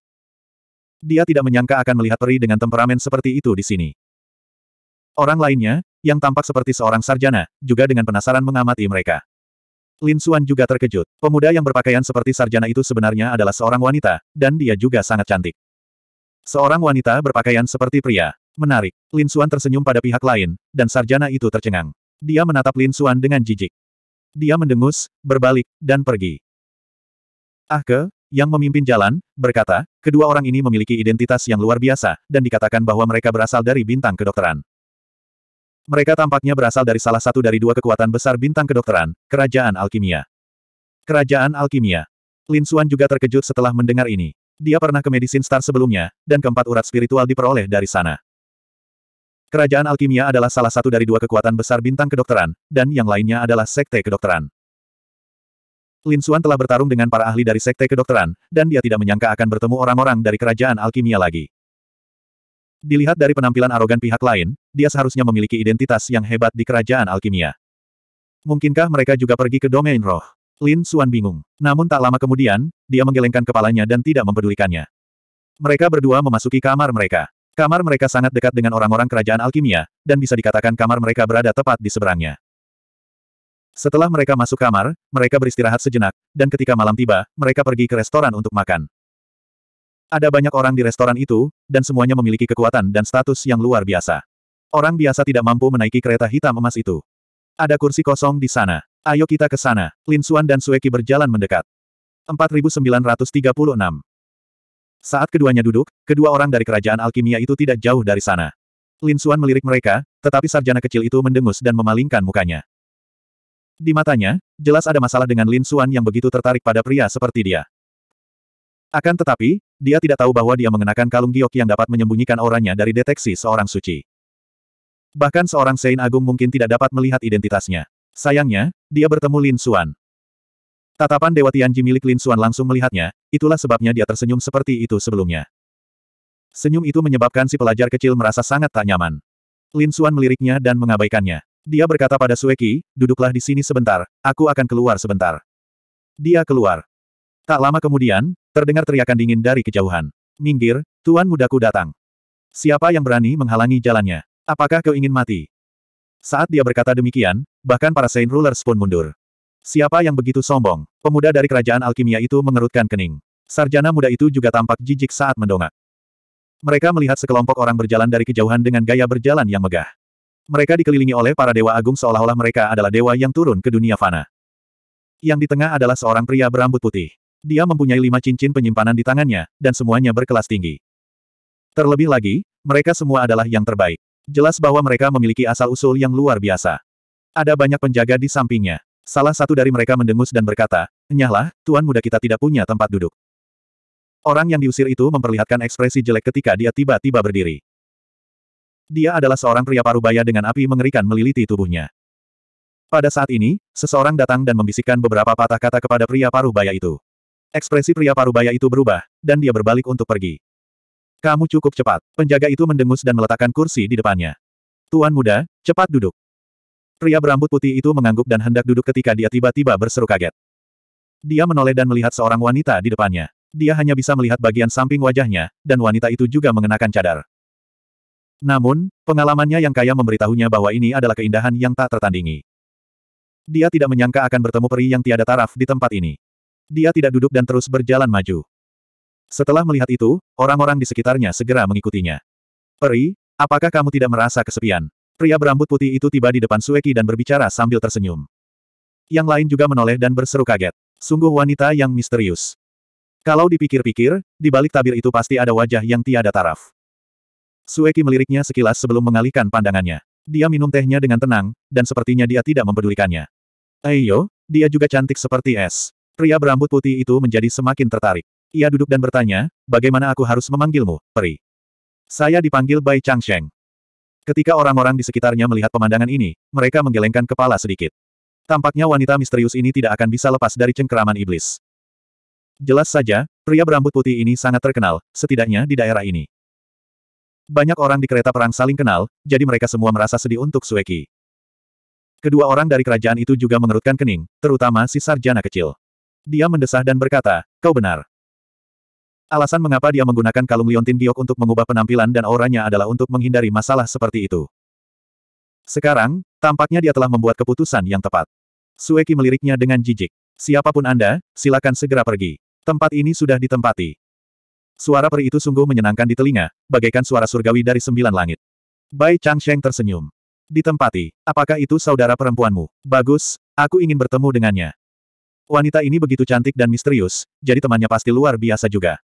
Speaker 1: Dia tidak menyangka akan melihat peri dengan temperamen seperti itu di sini. Orang lainnya, yang tampak seperti seorang sarjana, juga dengan penasaran mengamati mereka. Lin Suan juga terkejut. Pemuda yang berpakaian seperti sarjana itu sebenarnya adalah seorang wanita, dan dia juga sangat cantik. Seorang wanita berpakaian seperti pria. Menarik. Lin Suan tersenyum pada pihak lain, dan sarjana itu tercengang. Dia menatap Lin Suan dengan jijik. Dia mendengus, berbalik, dan pergi. Ah Ke, yang memimpin jalan, berkata, kedua orang ini memiliki identitas yang luar biasa, dan dikatakan bahwa mereka berasal dari bintang kedokteran. Mereka tampaknya berasal dari salah satu dari dua kekuatan besar bintang kedokteran, Kerajaan Alkimia. Kerajaan Alkimia. Lin Suan juga terkejut setelah mendengar ini. Dia pernah ke Medicine Star sebelumnya, dan keempat urat spiritual diperoleh dari sana. Kerajaan Alkimia adalah salah satu dari dua kekuatan besar bintang kedokteran, dan yang lainnya adalah Sekte Kedokteran. Lin Xuan telah bertarung dengan para ahli dari Sekte Kedokteran, dan dia tidak menyangka akan bertemu orang-orang dari Kerajaan Alkimia lagi. Dilihat dari penampilan arogan pihak lain, dia seharusnya memiliki identitas yang hebat di Kerajaan Alkimia. Mungkinkah mereka juga pergi ke domain roh? Lin Suan bingung. Namun tak lama kemudian, dia menggelengkan kepalanya dan tidak mempedulikannya. Mereka berdua memasuki kamar mereka. Kamar mereka sangat dekat dengan orang-orang kerajaan alkimia, dan bisa dikatakan kamar mereka berada tepat di seberangnya. Setelah mereka masuk kamar, mereka beristirahat sejenak, dan ketika malam tiba, mereka pergi ke restoran untuk makan. Ada banyak orang di restoran itu, dan semuanya memiliki kekuatan dan status yang luar biasa. Orang biasa tidak mampu menaiki kereta hitam emas itu. Ada kursi kosong di sana. Ayo kita ke sana. Lin Suan dan Sueki berjalan mendekat. 4936. Saat keduanya duduk, kedua orang dari kerajaan alkimia itu tidak jauh dari sana. Lin Suan melirik mereka, tetapi sarjana kecil itu mendengus dan memalingkan mukanya. Di matanya, jelas ada masalah dengan Lin Suan yang begitu tertarik pada pria seperti dia. Akan tetapi, dia tidak tahu bahwa dia mengenakan kalung giok yang dapat menyembunyikan auranya dari deteksi seorang suci. Bahkan seorang Sein Agung mungkin tidak dapat melihat identitasnya. Sayangnya, dia bertemu Lin Xuan. Tatapan Dewa Tianji milik Lin Xuan langsung melihatnya, itulah sebabnya dia tersenyum seperti itu sebelumnya. Senyum itu menyebabkan si pelajar kecil merasa sangat tak nyaman. Lin Xuan meliriknya dan mengabaikannya. Dia berkata pada Sueki, duduklah di sini sebentar, aku akan keluar sebentar. Dia keluar. Tak lama kemudian, terdengar teriakan dingin dari kejauhan. Minggir, tuan mudaku datang. Siapa yang berani menghalangi jalannya? Apakah kau ingin mati? Saat dia berkata demikian, bahkan para Saint Rulers pun mundur. Siapa yang begitu sombong? Pemuda dari kerajaan alkimia itu mengerutkan kening. Sarjana muda itu juga tampak jijik saat mendongak. Mereka melihat sekelompok orang berjalan dari kejauhan dengan gaya berjalan yang megah. Mereka dikelilingi oleh para dewa agung seolah-olah mereka adalah dewa yang turun ke dunia fana. Yang di tengah adalah seorang pria berambut putih. Dia mempunyai lima cincin penyimpanan di tangannya, dan semuanya berkelas tinggi. Terlebih lagi, mereka semua adalah yang terbaik. Jelas bahwa mereka memiliki asal-usul yang luar biasa. Ada banyak penjaga di sampingnya. Salah satu dari mereka mendengus dan berkata, Nyahlah, tuan muda kita tidak punya tempat duduk. Orang yang diusir itu memperlihatkan ekspresi jelek ketika dia tiba-tiba berdiri. Dia adalah seorang pria parubaya dengan api mengerikan meliliti tubuhnya. Pada saat ini, seseorang datang dan membisikkan beberapa patah kata kepada pria parubaya itu. Ekspresi pria parubaya itu berubah, dan dia berbalik untuk pergi. Kamu cukup cepat. Penjaga itu mendengus dan meletakkan kursi di depannya. Tuan muda, cepat duduk. Pria berambut putih itu mengangguk dan hendak duduk ketika dia tiba-tiba berseru kaget. Dia menoleh dan melihat seorang wanita di depannya. Dia hanya bisa melihat bagian samping wajahnya, dan wanita itu juga mengenakan cadar. Namun, pengalamannya yang kaya memberitahunya bahwa ini adalah keindahan yang tak tertandingi. Dia tidak menyangka akan bertemu peri yang tiada taraf di tempat ini. Dia tidak duduk dan terus berjalan maju. Setelah melihat itu, orang-orang di sekitarnya segera mengikutinya. Peri, apakah kamu tidak merasa kesepian? Pria berambut putih itu tiba di depan Sueki dan berbicara sambil tersenyum. Yang lain juga menoleh dan berseru kaget. Sungguh wanita yang misterius. Kalau dipikir-pikir, di balik tabir itu pasti ada wajah yang tiada taraf. Sueki meliriknya sekilas sebelum mengalihkan pandangannya. Dia minum tehnya dengan tenang, dan sepertinya dia tidak mempedulikannya. Ayo, dia juga cantik seperti es. Pria berambut putih itu menjadi semakin tertarik. Ia duduk dan bertanya, bagaimana aku harus memanggilmu, peri? Saya dipanggil Bai Changsheng. Ketika orang-orang di sekitarnya melihat pemandangan ini, mereka menggelengkan kepala sedikit. Tampaknya wanita misterius ini tidak akan bisa lepas dari cengkeraman iblis. Jelas saja, pria berambut putih ini sangat terkenal, setidaknya di daerah ini. Banyak orang di kereta perang saling kenal, jadi mereka semua merasa sedih untuk Sueki. Kedua orang dari kerajaan itu juga mengerutkan kening, terutama si sarjana kecil. Dia mendesah dan berkata, kau benar. Alasan mengapa dia menggunakan kalung liontin giok untuk mengubah penampilan dan auranya adalah untuk menghindari masalah seperti itu. Sekarang, tampaknya dia telah membuat keputusan yang tepat. Sueki meliriknya dengan jijik. Siapapun Anda, silakan segera pergi. Tempat ini sudah ditempati. Suara peri itu sungguh menyenangkan di telinga, bagaikan suara surgawi dari sembilan langit. Bai Changsheng tersenyum. Ditempati, apakah itu saudara perempuanmu? Bagus, aku ingin bertemu dengannya. Wanita ini begitu cantik dan misterius, jadi temannya pasti luar biasa juga.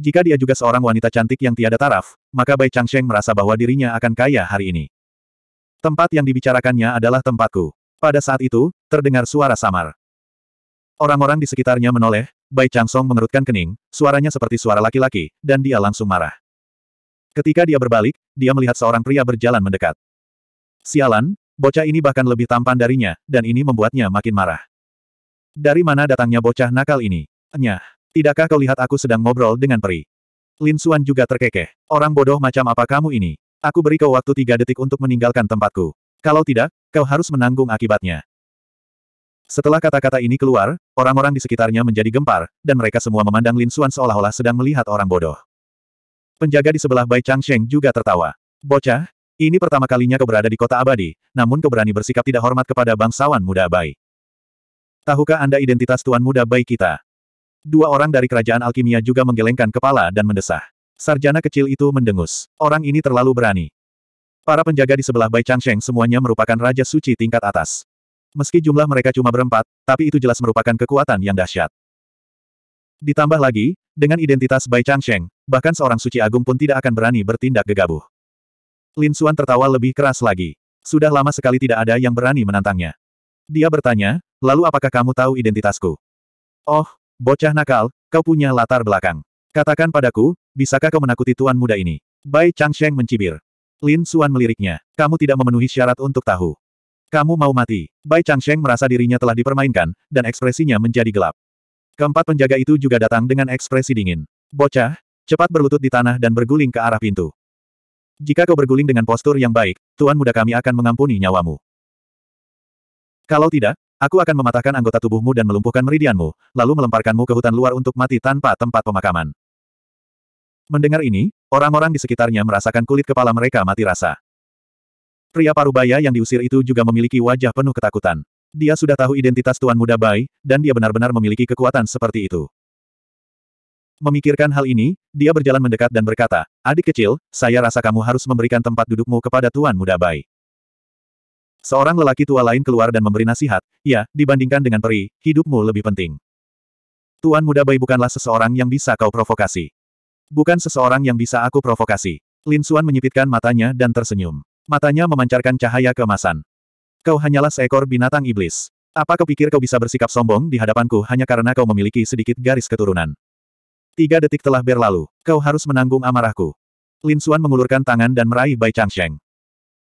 Speaker 1: Jika dia juga seorang wanita cantik yang tiada taraf, maka Bai Changsheng merasa bahwa dirinya akan kaya hari ini. Tempat yang dibicarakannya adalah tempatku. Pada saat itu, terdengar suara samar. Orang-orang di sekitarnya menoleh, Bai Changsong mengerutkan kening, suaranya seperti suara laki-laki, dan dia langsung marah. Ketika dia berbalik, dia melihat seorang pria berjalan mendekat. Sialan, bocah ini bahkan lebih tampan darinya, dan ini membuatnya makin marah. Dari mana datangnya bocah nakal ini? Enyah. Tidakkah kau lihat aku sedang ngobrol dengan peri? Lin Suan juga terkekeh. Orang bodoh macam apa kamu ini? Aku beri kau waktu tiga detik untuk meninggalkan tempatku. Kalau tidak, kau harus menanggung akibatnya. Setelah kata-kata ini keluar, orang-orang di sekitarnya menjadi gempar, dan mereka semua memandang Lin Suan seolah-olah sedang melihat orang bodoh. Penjaga di sebelah Bai Changsheng juga tertawa. Bocah, ini pertama kalinya kau berada di kota abadi, namun kau berani bersikap tidak hormat kepada bangsawan muda Bai. Tahukah Anda identitas tuan muda Bai kita? Dua orang dari kerajaan alkimia juga menggelengkan kepala dan mendesah. Sarjana kecil itu mendengus. Orang ini terlalu berani. Para penjaga di sebelah Bai Changsheng semuanya merupakan Raja Suci tingkat atas. Meski jumlah mereka cuma berempat, tapi itu jelas merupakan kekuatan yang dahsyat. Ditambah lagi, dengan identitas Bai Changsheng, bahkan seorang suci agung pun tidak akan berani bertindak gegabah. Lin Xuan tertawa lebih keras lagi. Sudah lama sekali tidak ada yang berani menantangnya. Dia bertanya, lalu apakah kamu tahu identitasku? Oh, Bocah nakal, kau punya latar belakang. Katakan padaku, bisakah kau menakuti tuan muda ini? Bai Changsheng mencibir. Lin Xuan meliriknya. Kamu tidak memenuhi syarat untuk tahu. Kamu mau mati. Bai Changsheng merasa dirinya telah dipermainkan, dan ekspresinya menjadi gelap. Keempat penjaga itu juga datang dengan ekspresi dingin. Bocah, cepat berlutut di tanah dan berguling ke arah pintu. Jika kau berguling dengan postur yang baik, tuan muda kami akan mengampuni nyawamu. Kalau tidak, Aku akan mematahkan anggota tubuhmu dan melumpuhkan meridianmu, lalu melemparkanmu ke hutan luar untuk mati tanpa tempat pemakaman. Mendengar ini, orang-orang di sekitarnya merasakan kulit kepala mereka mati rasa. Pria parubaya yang diusir itu juga memiliki wajah penuh ketakutan. Dia sudah tahu identitas Tuan Muda Bai, dan dia benar-benar memiliki kekuatan seperti itu. Memikirkan hal ini, dia berjalan mendekat dan berkata, Adik kecil, saya rasa kamu harus memberikan tempat dudukmu kepada Tuan Muda Bai. Seorang lelaki tua lain keluar dan memberi nasihat, ya, dibandingkan dengan peri, hidupmu lebih penting. Tuan muda bayi bukanlah seseorang yang bisa kau provokasi. Bukan seseorang yang bisa aku provokasi. Lin Suan menyipitkan matanya dan tersenyum. Matanya memancarkan cahaya keemasan. Kau hanyalah seekor binatang iblis. Apa kau pikir kau bisa bersikap sombong di hadapanku hanya karena kau memiliki sedikit garis keturunan? Tiga detik telah berlalu. Kau harus menanggung amarahku. Lin Suan mengulurkan tangan dan meraih Bai Changsheng.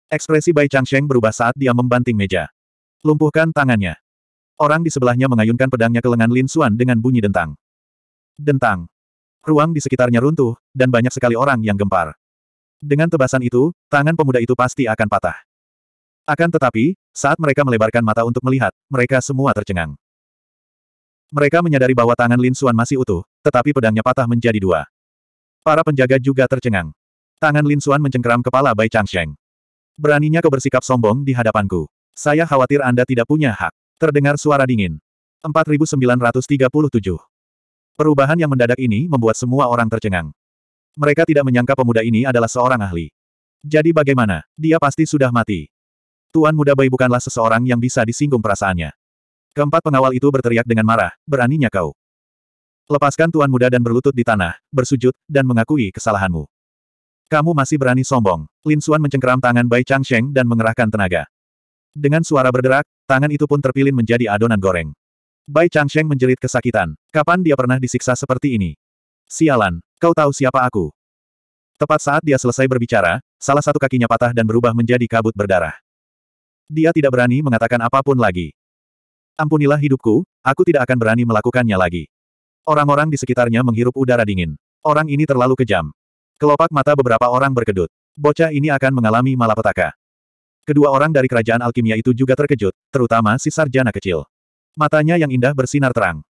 Speaker 1: Ekspresi Bai Changsheng berubah saat dia membanting meja. Lumpuhkan tangannya. Orang di sebelahnya mengayunkan pedangnya ke lengan Lin Xuan dengan bunyi dentang. Dentang. Ruang di sekitarnya runtuh, dan banyak sekali orang yang gempar. Dengan tebasan itu, tangan pemuda itu pasti akan patah. Akan tetapi, saat mereka melebarkan mata untuk melihat, mereka semua tercengang. Mereka menyadari bahwa tangan Lin Xuan masih utuh, tetapi pedangnya patah menjadi dua. Para penjaga juga tercengang. Tangan Lin Xuan mencengkeram kepala Bai Changsheng. Beraninya kau bersikap sombong di hadapanku. Saya khawatir Anda tidak punya hak. Terdengar suara dingin. 4937. Perubahan yang mendadak ini membuat semua orang tercengang. Mereka tidak menyangka pemuda ini adalah seorang ahli. Jadi bagaimana? Dia pasti sudah mati. Tuan muda bayi bukanlah seseorang yang bisa disinggung perasaannya. Keempat pengawal itu berteriak dengan marah, beraninya kau. Lepaskan Tuan muda dan berlutut di tanah, bersujud, dan mengakui kesalahanmu. Kamu masih berani sombong. Lin Xuan mencengkeram tangan Bai Changsheng dan mengerahkan tenaga. Dengan suara berderak, tangan itu pun terpilin menjadi adonan goreng. Bai Changsheng menjerit kesakitan. Kapan dia pernah disiksa seperti ini? Sialan, kau tahu siapa aku? Tepat saat dia selesai berbicara, salah satu kakinya patah dan berubah menjadi kabut berdarah. Dia tidak berani mengatakan apapun lagi. Ampunilah hidupku, aku tidak akan berani melakukannya lagi. Orang-orang di sekitarnya menghirup udara dingin. Orang ini terlalu kejam. Kelopak mata beberapa orang berkedut. Bocah ini akan mengalami malapetaka. Kedua orang dari kerajaan alkimia itu juga terkejut, terutama si sarjana kecil. Matanya yang indah bersinar terang.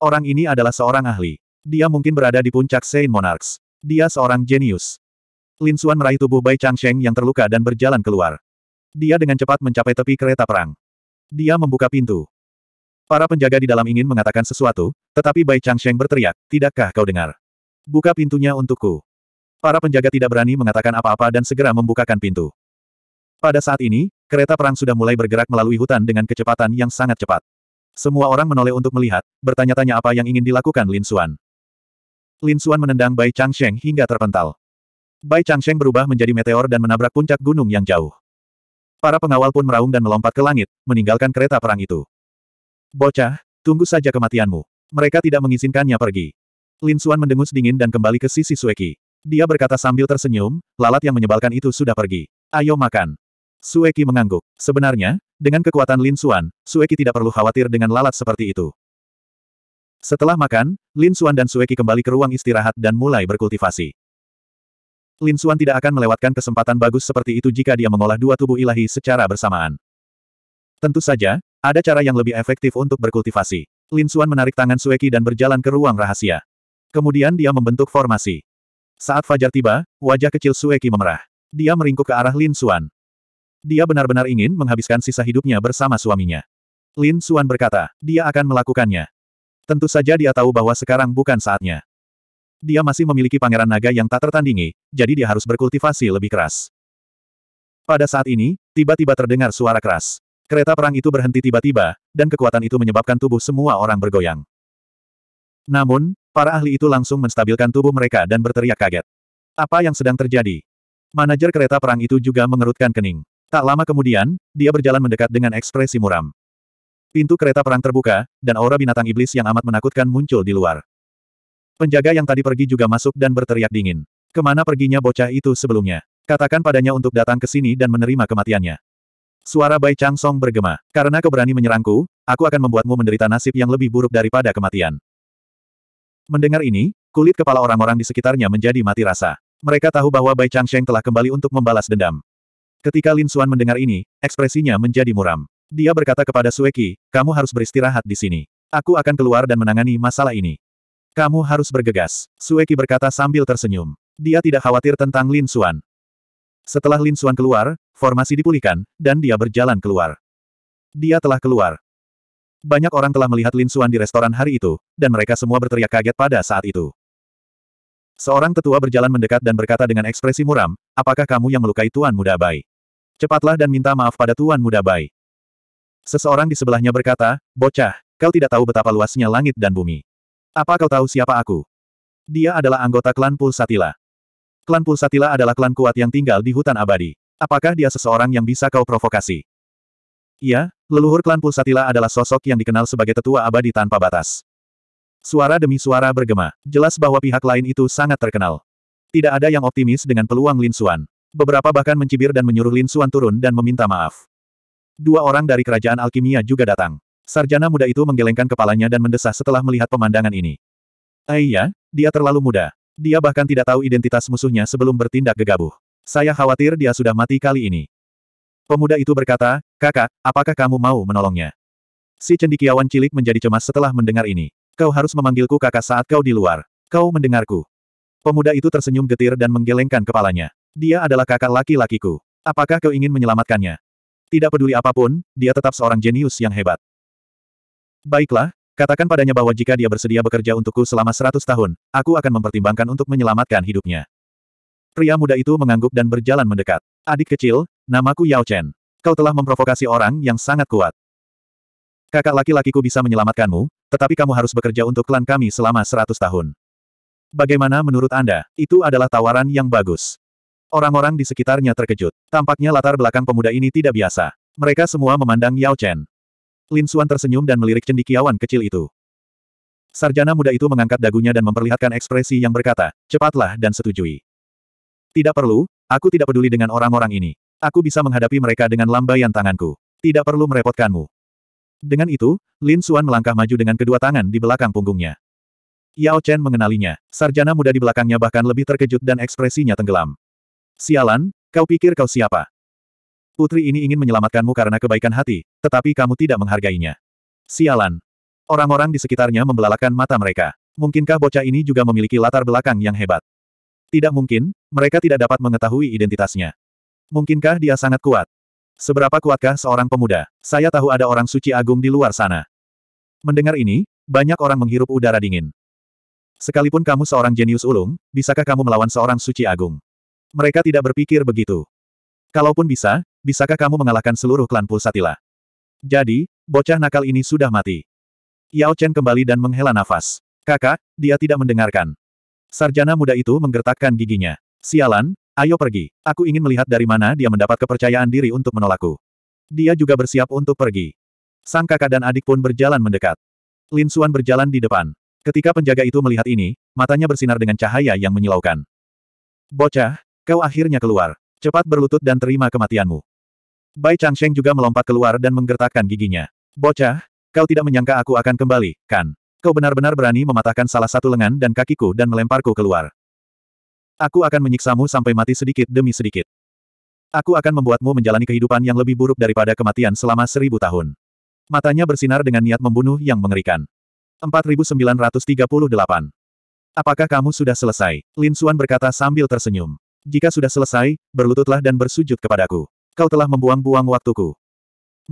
Speaker 1: Orang ini adalah seorang ahli. Dia mungkin berada di puncak Saint Monarchs. Dia seorang jenius. Lin Xuan meraih tubuh Bai Changsheng yang terluka dan berjalan keluar. Dia dengan cepat mencapai tepi kereta perang. Dia membuka pintu. Para penjaga di dalam ingin mengatakan sesuatu, tetapi Bai Changsheng berteriak, tidakkah kau dengar? Buka pintunya untukku. Para penjaga tidak berani mengatakan apa-apa dan segera membukakan pintu. Pada saat ini, kereta perang sudah mulai bergerak melalui hutan dengan kecepatan yang sangat cepat. Semua orang menoleh untuk melihat, bertanya-tanya apa yang ingin dilakukan Lin Xuan. Lin Xuan menendang Bai Changsheng hingga terpental. Bai Changsheng berubah menjadi meteor dan menabrak puncak gunung yang jauh. Para pengawal pun meraung dan melompat ke langit, meninggalkan kereta perang itu. Bocah, tunggu saja kematianmu. Mereka tidak mengizinkannya pergi. Lin Xuan mendengus dingin dan kembali ke sisi Sueki. Dia berkata sambil tersenyum, lalat yang menyebalkan itu sudah pergi. Ayo makan. Sueki mengangguk. Sebenarnya, dengan kekuatan Lin Suan, Sueki tidak perlu khawatir dengan lalat seperti itu. Setelah makan, Lin Suan dan Sueki kembali ke ruang istirahat dan mulai berkultivasi. Lin Suan tidak akan melewatkan kesempatan bagus seperti itu jika dia mengolah dua tubuh ilahi secara bersamaan. Tentu saja, ada cara yang lebih efektif untuk berkultivasi. Lin Suan menarik tangan Sueki dan berjalan ke ruang rahasia. Kemudian dia membentuk formasi. Saat fajar tiba, wajah kecil Sueki memerah. Dia meringkuk ke arah Lin Suan. Dia benar-benar ingin menghabiskan sisa hidupnya bersama suaminya. Lin Suan berkata, dia akan melakukannya. Tentu saja dia tahu bahwa sekarang bukan saatnya. Dia masih memiliki pangeran naga yang tak tertandingi, jadi dia harus berkultivasi lebih keras. Pada saat ini, tiba-tiba terdengar suara keras. Kereta perang itu berhenti tiba-tiba, dan kekuatan itu menyebabkan tubuh semua orang bergoyang. Namun, para ahli itu langsung menstabilkan tubuh mereka dan berteriak kaget. Apa yang sedang terjadi? Manajer kereta perang itu juga mengerutkan kening. Tak lama kemudian, dia berjalan mendekat dengan ekspresi muram. Pintu kereta perang terbuka, dan aura binatang iblis yang amat menakutkan muncul di luar. Penjaga yang tadi pergi juga masuk dan berteriak dingin. Kemana perginya bocah itu sebelumnya? Katakan padanya untuk datang ke sini dan menerima kematiannya. Suara Bai Chang Song bergema. Karena kau menyerangku, aku akan membuatmu menderita nasib yang lebih buruk daripada kematian. Mendengar ini, kulit kepala orang-orang di sekitarnya menjadi mati rasa. Mereka tahu bahwa Bai Changsheng telah kembali untuk membalas dendam. Ketika Lin Xuan mendengar ini, ekspresinya menjadi muram. Dia berkata kepada Sueki, kamu harus beristirahat di sini. Aku akan keluar dan menangani masalah ini. Kamu harus bergegas, Sueki berkata sambil tersenyum. Dia tidak khawatir tentang Lin Xuan. Setelah Lin Xuan keluar, formasi dipulihkan, dan dia berjalan keluar. Dia telah keluar. Banyak orang telah melihat Lin Xuan di restoran hari itu, dan mereka semua berteriak kaget pada saat itu. Seorang tetua berjalan mendekat dan berkata dengan ekspresi muram, apakah kamu yang melukai Tuan Muda Bai? Cepatlah dan minta maaf pada Tuan Muda Bai. Seseorang di sebelahnya berkata, bocah, kau tidak tahu betapa luasnya langit dan bumi. Apa kau tahu siapa aku? Dia adalah anggota klan Pulsatila. Klan Pulsatila adalah klan kuat yang tinggal di hutan abadi. Apakah dia seseorang yang bisa kau provokasi? Iya, leluhur klan Pulsatila adalah sosok yang dikenal sebagai tetua abadi tanpa batas. Suara demi suara bergema, jelas bahwa pihak lain itu sangat terkenal. Tidak ada yang optimis dengan peluang Lin Xuan. Beberapa bahkan mencibir dan menyuruh Lin Xuan turun dan meminta maaf. Dua orang dari kerajaan alkimia juga datang. Sarjana muda itu menggelengkan kepalanya dan mendesah setelah melihat pemandangan ini. Aiyah, eh dia terlalu muda. Dia bahkan tidak tahu identitas musuhnya sebelum bertindak gegabah. Saya khawatir dia sudah mati kali ini. Pemuda itu berkata, kakak, apakah kamu mau menolongnya? Si cendikiawan cilik menjadi cemas setelah mendengar ini. Kau harus memanggilku kakak saat kau di luar. Kau mendengarku. Pemuda itu tersenyum getir dan menggelengkan kepalanya. Dia adalah kakak laki-lakiku. Apakah kau ingin menyelamatkannya? Tidak peduli apapun, dia tetap seorang jenius yang hebat. Baiklah, katakan padanya bahwa jika dia bersedia bekerja untukku selama seratus tahun, aku akan mempertimbangkan untuk menyelamatkan hidupnya. Pria muda itu mengangguk dan berjalan mendekat. Adik kecil, Namaku Yao Chen. Kau telah memprovokasi orang yang sangat kuat. Kakak laki-lakiku bisa menyelamatkanmu, tetapi kamu harus bekerja untuk klan kami selama seratus tahun. Bagaimana menurut Anda? Itu adalah tawaran yang bagus. Orang-orang di sekitarnya terkejut. Tampaknya latar belakang pemuda ini tidak biasa. Mereka semua memandang Yao Chen. Lin Xuan tersenyum dan melirik cendikiawan kecil itu. Sarjana muda itu mengangkat dagunya dan memperlihatkan ekspresi yang berkata, cepatlah dan setujui. Tidak perlu, aku tidak peduli dengan orang-orang ini. Aku bisa menghadapi mereka dengan lambaian tanganku. Tidak perlu merepotkanmu. Dengan itu, Lin Xuan melangkah maju dengan kedua tangan di belakang punggungnya. Yao Chen mengenalinya. Sarjana muda di belakangnya bahkan lebih terkejut dan ekspresinya tenggelam. Sialan, kau pikir kau siapa? Putri ini ingin menyelamatkanmu karena kebaikan hati, tetapi kamu tidak menghargainya. Sialan. Orang-orang di sekitarnya membelalakan mata mereka. Mungkinkah bocah ini juga memiliki latar belakang yang hebat? Tidak mungkin, mereka tidak dapat mengetahui identitasnya. Mungkinkah dia sangat kuat? Seberapa kuatkah seorang pemuda? Saya tahu ada orang suci agung di luar sana. Mendengar ini, banyak orang menghirup udara dingin. Sekalipun kamu seorang jenius ulung, bisakah kamu melawan seorang suci agung? Mereka tidak berpikir begitu. Kalaupun bisa, bisakah kamu mengalahkan seluruh klan Pulsatila? Jadi, bocah nakal ini sudah mati. Yao Chen kembali dan menghela nafas. Kakak, dia tidak mendengarkan. Sarjana muda itu menggertakkan giginya. Sialan, Ayo pergi. Aku ingin melihat dari mana dia mendapat kepercayaan diri untuk menolakku. Dia juga bersiap untuk pergi. Sang kakak dan adik pun berjalan mendekat. Lin Xuan berjalan di depan. Ketika penjaga itu melihat ini, matanya bersinar dengan cahaya yang menyilaukan. Bocah, kau akhirnya keluar. Cepat berlutut dan terima kematianmu. Bai Changsheng juga melompat keluar dan menggertakkan giginya. Bocah, kau tidak menyangka aku akan kembali, kan? Kau benar-benar berani mematahkan salah satu lengan dan kakiku dan melemparku keluar. Aku akan menyiksamu sampai mati sedikit demi sedikit. Aku akan membuatmu menjalani kehidupan yang lebih buruk daripada kematian selama seribu tahun. Matanya bersinar dengan niat membunuh yang mengerikan. 4938. Apakah kamu sudah selesai? Lin Suan berkata sambil tersenyum. Jika sudah selesai, berlututlah dan bersujud kepadaku. Kau telah membuang-buang waktuku.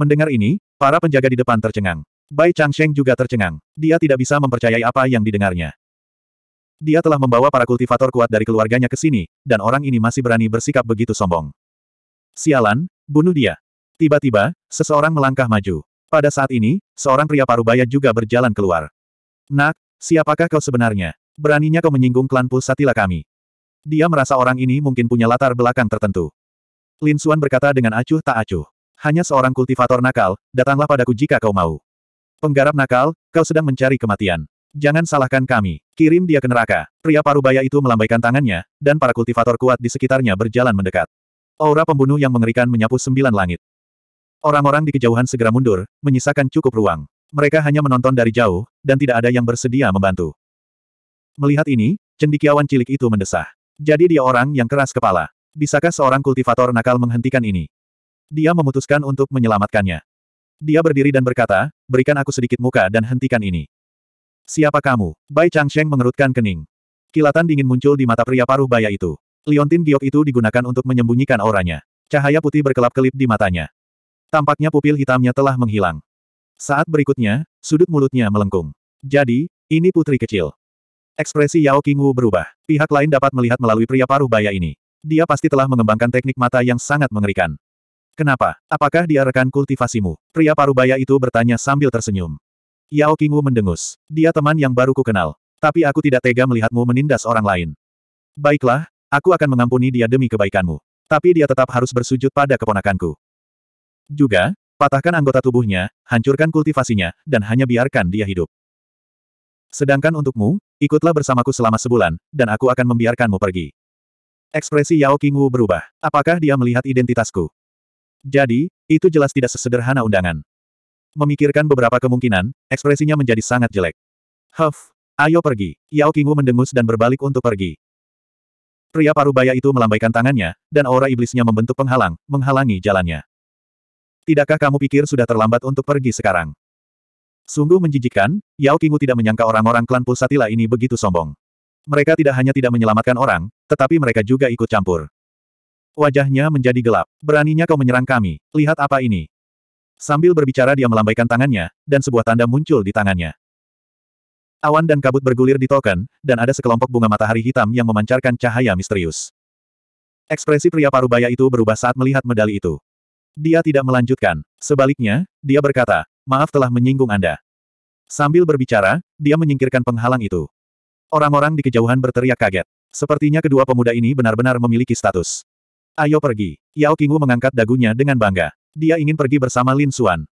Speaker 1: Mendengar ini, para penjaga di depan tercengang. Bai Changsheng juga tercengang. Dia tidak bisa mempercayai apa yang didengarnya. Dia telah membawa para kultivator kuat dari keluarganya ke sini, dan orang ini masih berani bersikap begitu sombong. Sialan, bunuh dia. Tiba-tiba, seseorang melangkah maju. Pada saat ini, seorang pria parubaya juga berjalan keluar. Nak, siapakah kau sebenarnya? Beraninya kau menyinggung klan pulsatila kami. Dia merasa orang ini mungkin punya latar belakang tertentu. Lin Xuan berkata dengan acuh tak acuh. Hanya seorang kultivator nakal, datanglah padaku jika kau mau. Penggarap nakal, kau sedang mencari kematian. Jangan salahkan kami. Kirim dia ke neraka. Pria parubaya itu melambaikan tangannya, dan para kultivator kuat di sekitarnya berjalan mendekat. Aura pembunuh yang mengerikan menyapu sembilan langit. Orang-orang di kejauhan segera mundur, menyisakan cukup ruang. Mereka hanya menonton dari jauh, dan tidak ada yang bersedia membantu. Melihat ini, cendikiawan cilik itu mendesah. Jadi dia orang yang keras kepala. Bisakah seorang kultivator nakal menghentikan ini? Dia memutuskan untuk menyelamatkannya. Dia berdiri dan berkata, berikan aku sedikit muka dan hentikan ini. Siapa kamu? Bai Changsheng mengerutkan kening. Kilatan dingin muncul di mata pria paruh baya itu. Liontin giok itu digunakan untuk menyembunyikan auranya. Cahaya putih berkelap-kelip di matanya. Tampaknya pupil hitamnya telah menghilang. Saat berikutnya, sudut mulutnya melengkung. Jadi, ini putri kecil. Ekspresi Yao Qingwu berubah. Pihak lain dapat melihat melalui pria paruh baya ini. Dia pasti telah mengembangkan teknik mata yang sangat mengerikan. Kenapa? Apakah dia rekan kultivasimu? Pria paruh baya itu bertanya sambil tersenyum. Yao Qingwu mendengus. Dia teman yang baru ku kenal. Tapi aku tidak tega melihatmu menindas orang lain. Baiklah, aku akan mengampuni dia demi kebaikanmu. Tapi dia tetap harus bersujud pada keponakanku. Juga, patahkan anggota tubuhnya, hancurkan kultivasinya, dan hanya biarkan dia hidup. Sedangkan untukmu, ikutlah bersamaku selama sebulan, dan aku akan membiarkanmu pergi. Ekspresi Yao Qingwu berubah. Apakah dia melihat identitasku? Jadi, itu jelas tidak sesederhana undangan. Memikirkan beberapa kemungkinan, ekspresinya menjadi sangat jelek. Huff, ayo pergi. Yao Qingwu mendengus dan berbalik untuk pergi. Pria parubaya itu melambaikan tangannya, dan aura iblisnya membentuk penghalang, menghalangi jalannya. Tidakkah kamu pikir sudah terlambat untuk pergi sekarang? Sungguh menjijikkan, Yao Qingwu tidak menyangka orang-orang klan Pulsatila ini begitu sombong. Mereka tidak hanya tidak menyelamatkan orang, tetapi mereka juga ikut campur. Wajahnya menjadi gelap. Beraninya kau menyerang kami. Lihat apa ini. Sambil berbicara dia melambaikan tangannya, dan sebuah tanda muncul di tangannya. Awan dan kabut bergulir di token, dan ada sekelompok bunga matahari hitam yang memancarkan cahaya misterius. Ekspresi pria parubaya itu berubah saat melihat medali itu. Dia tidak melanjutkan. Sebaliknya, dia berkata, maaf telah menyinggung Anda. Sambil berbicara, dia menyingkirkan penghalang itu. Orang-orang di kejauhan berteriak kaget. Sepertinya kedua pemuda ini benar-benar memiliki status. Ayo pergi. Yao Qingwu mengangkat dagunya dengan bangga. Dia ingin pergi bersama Lin Xuan.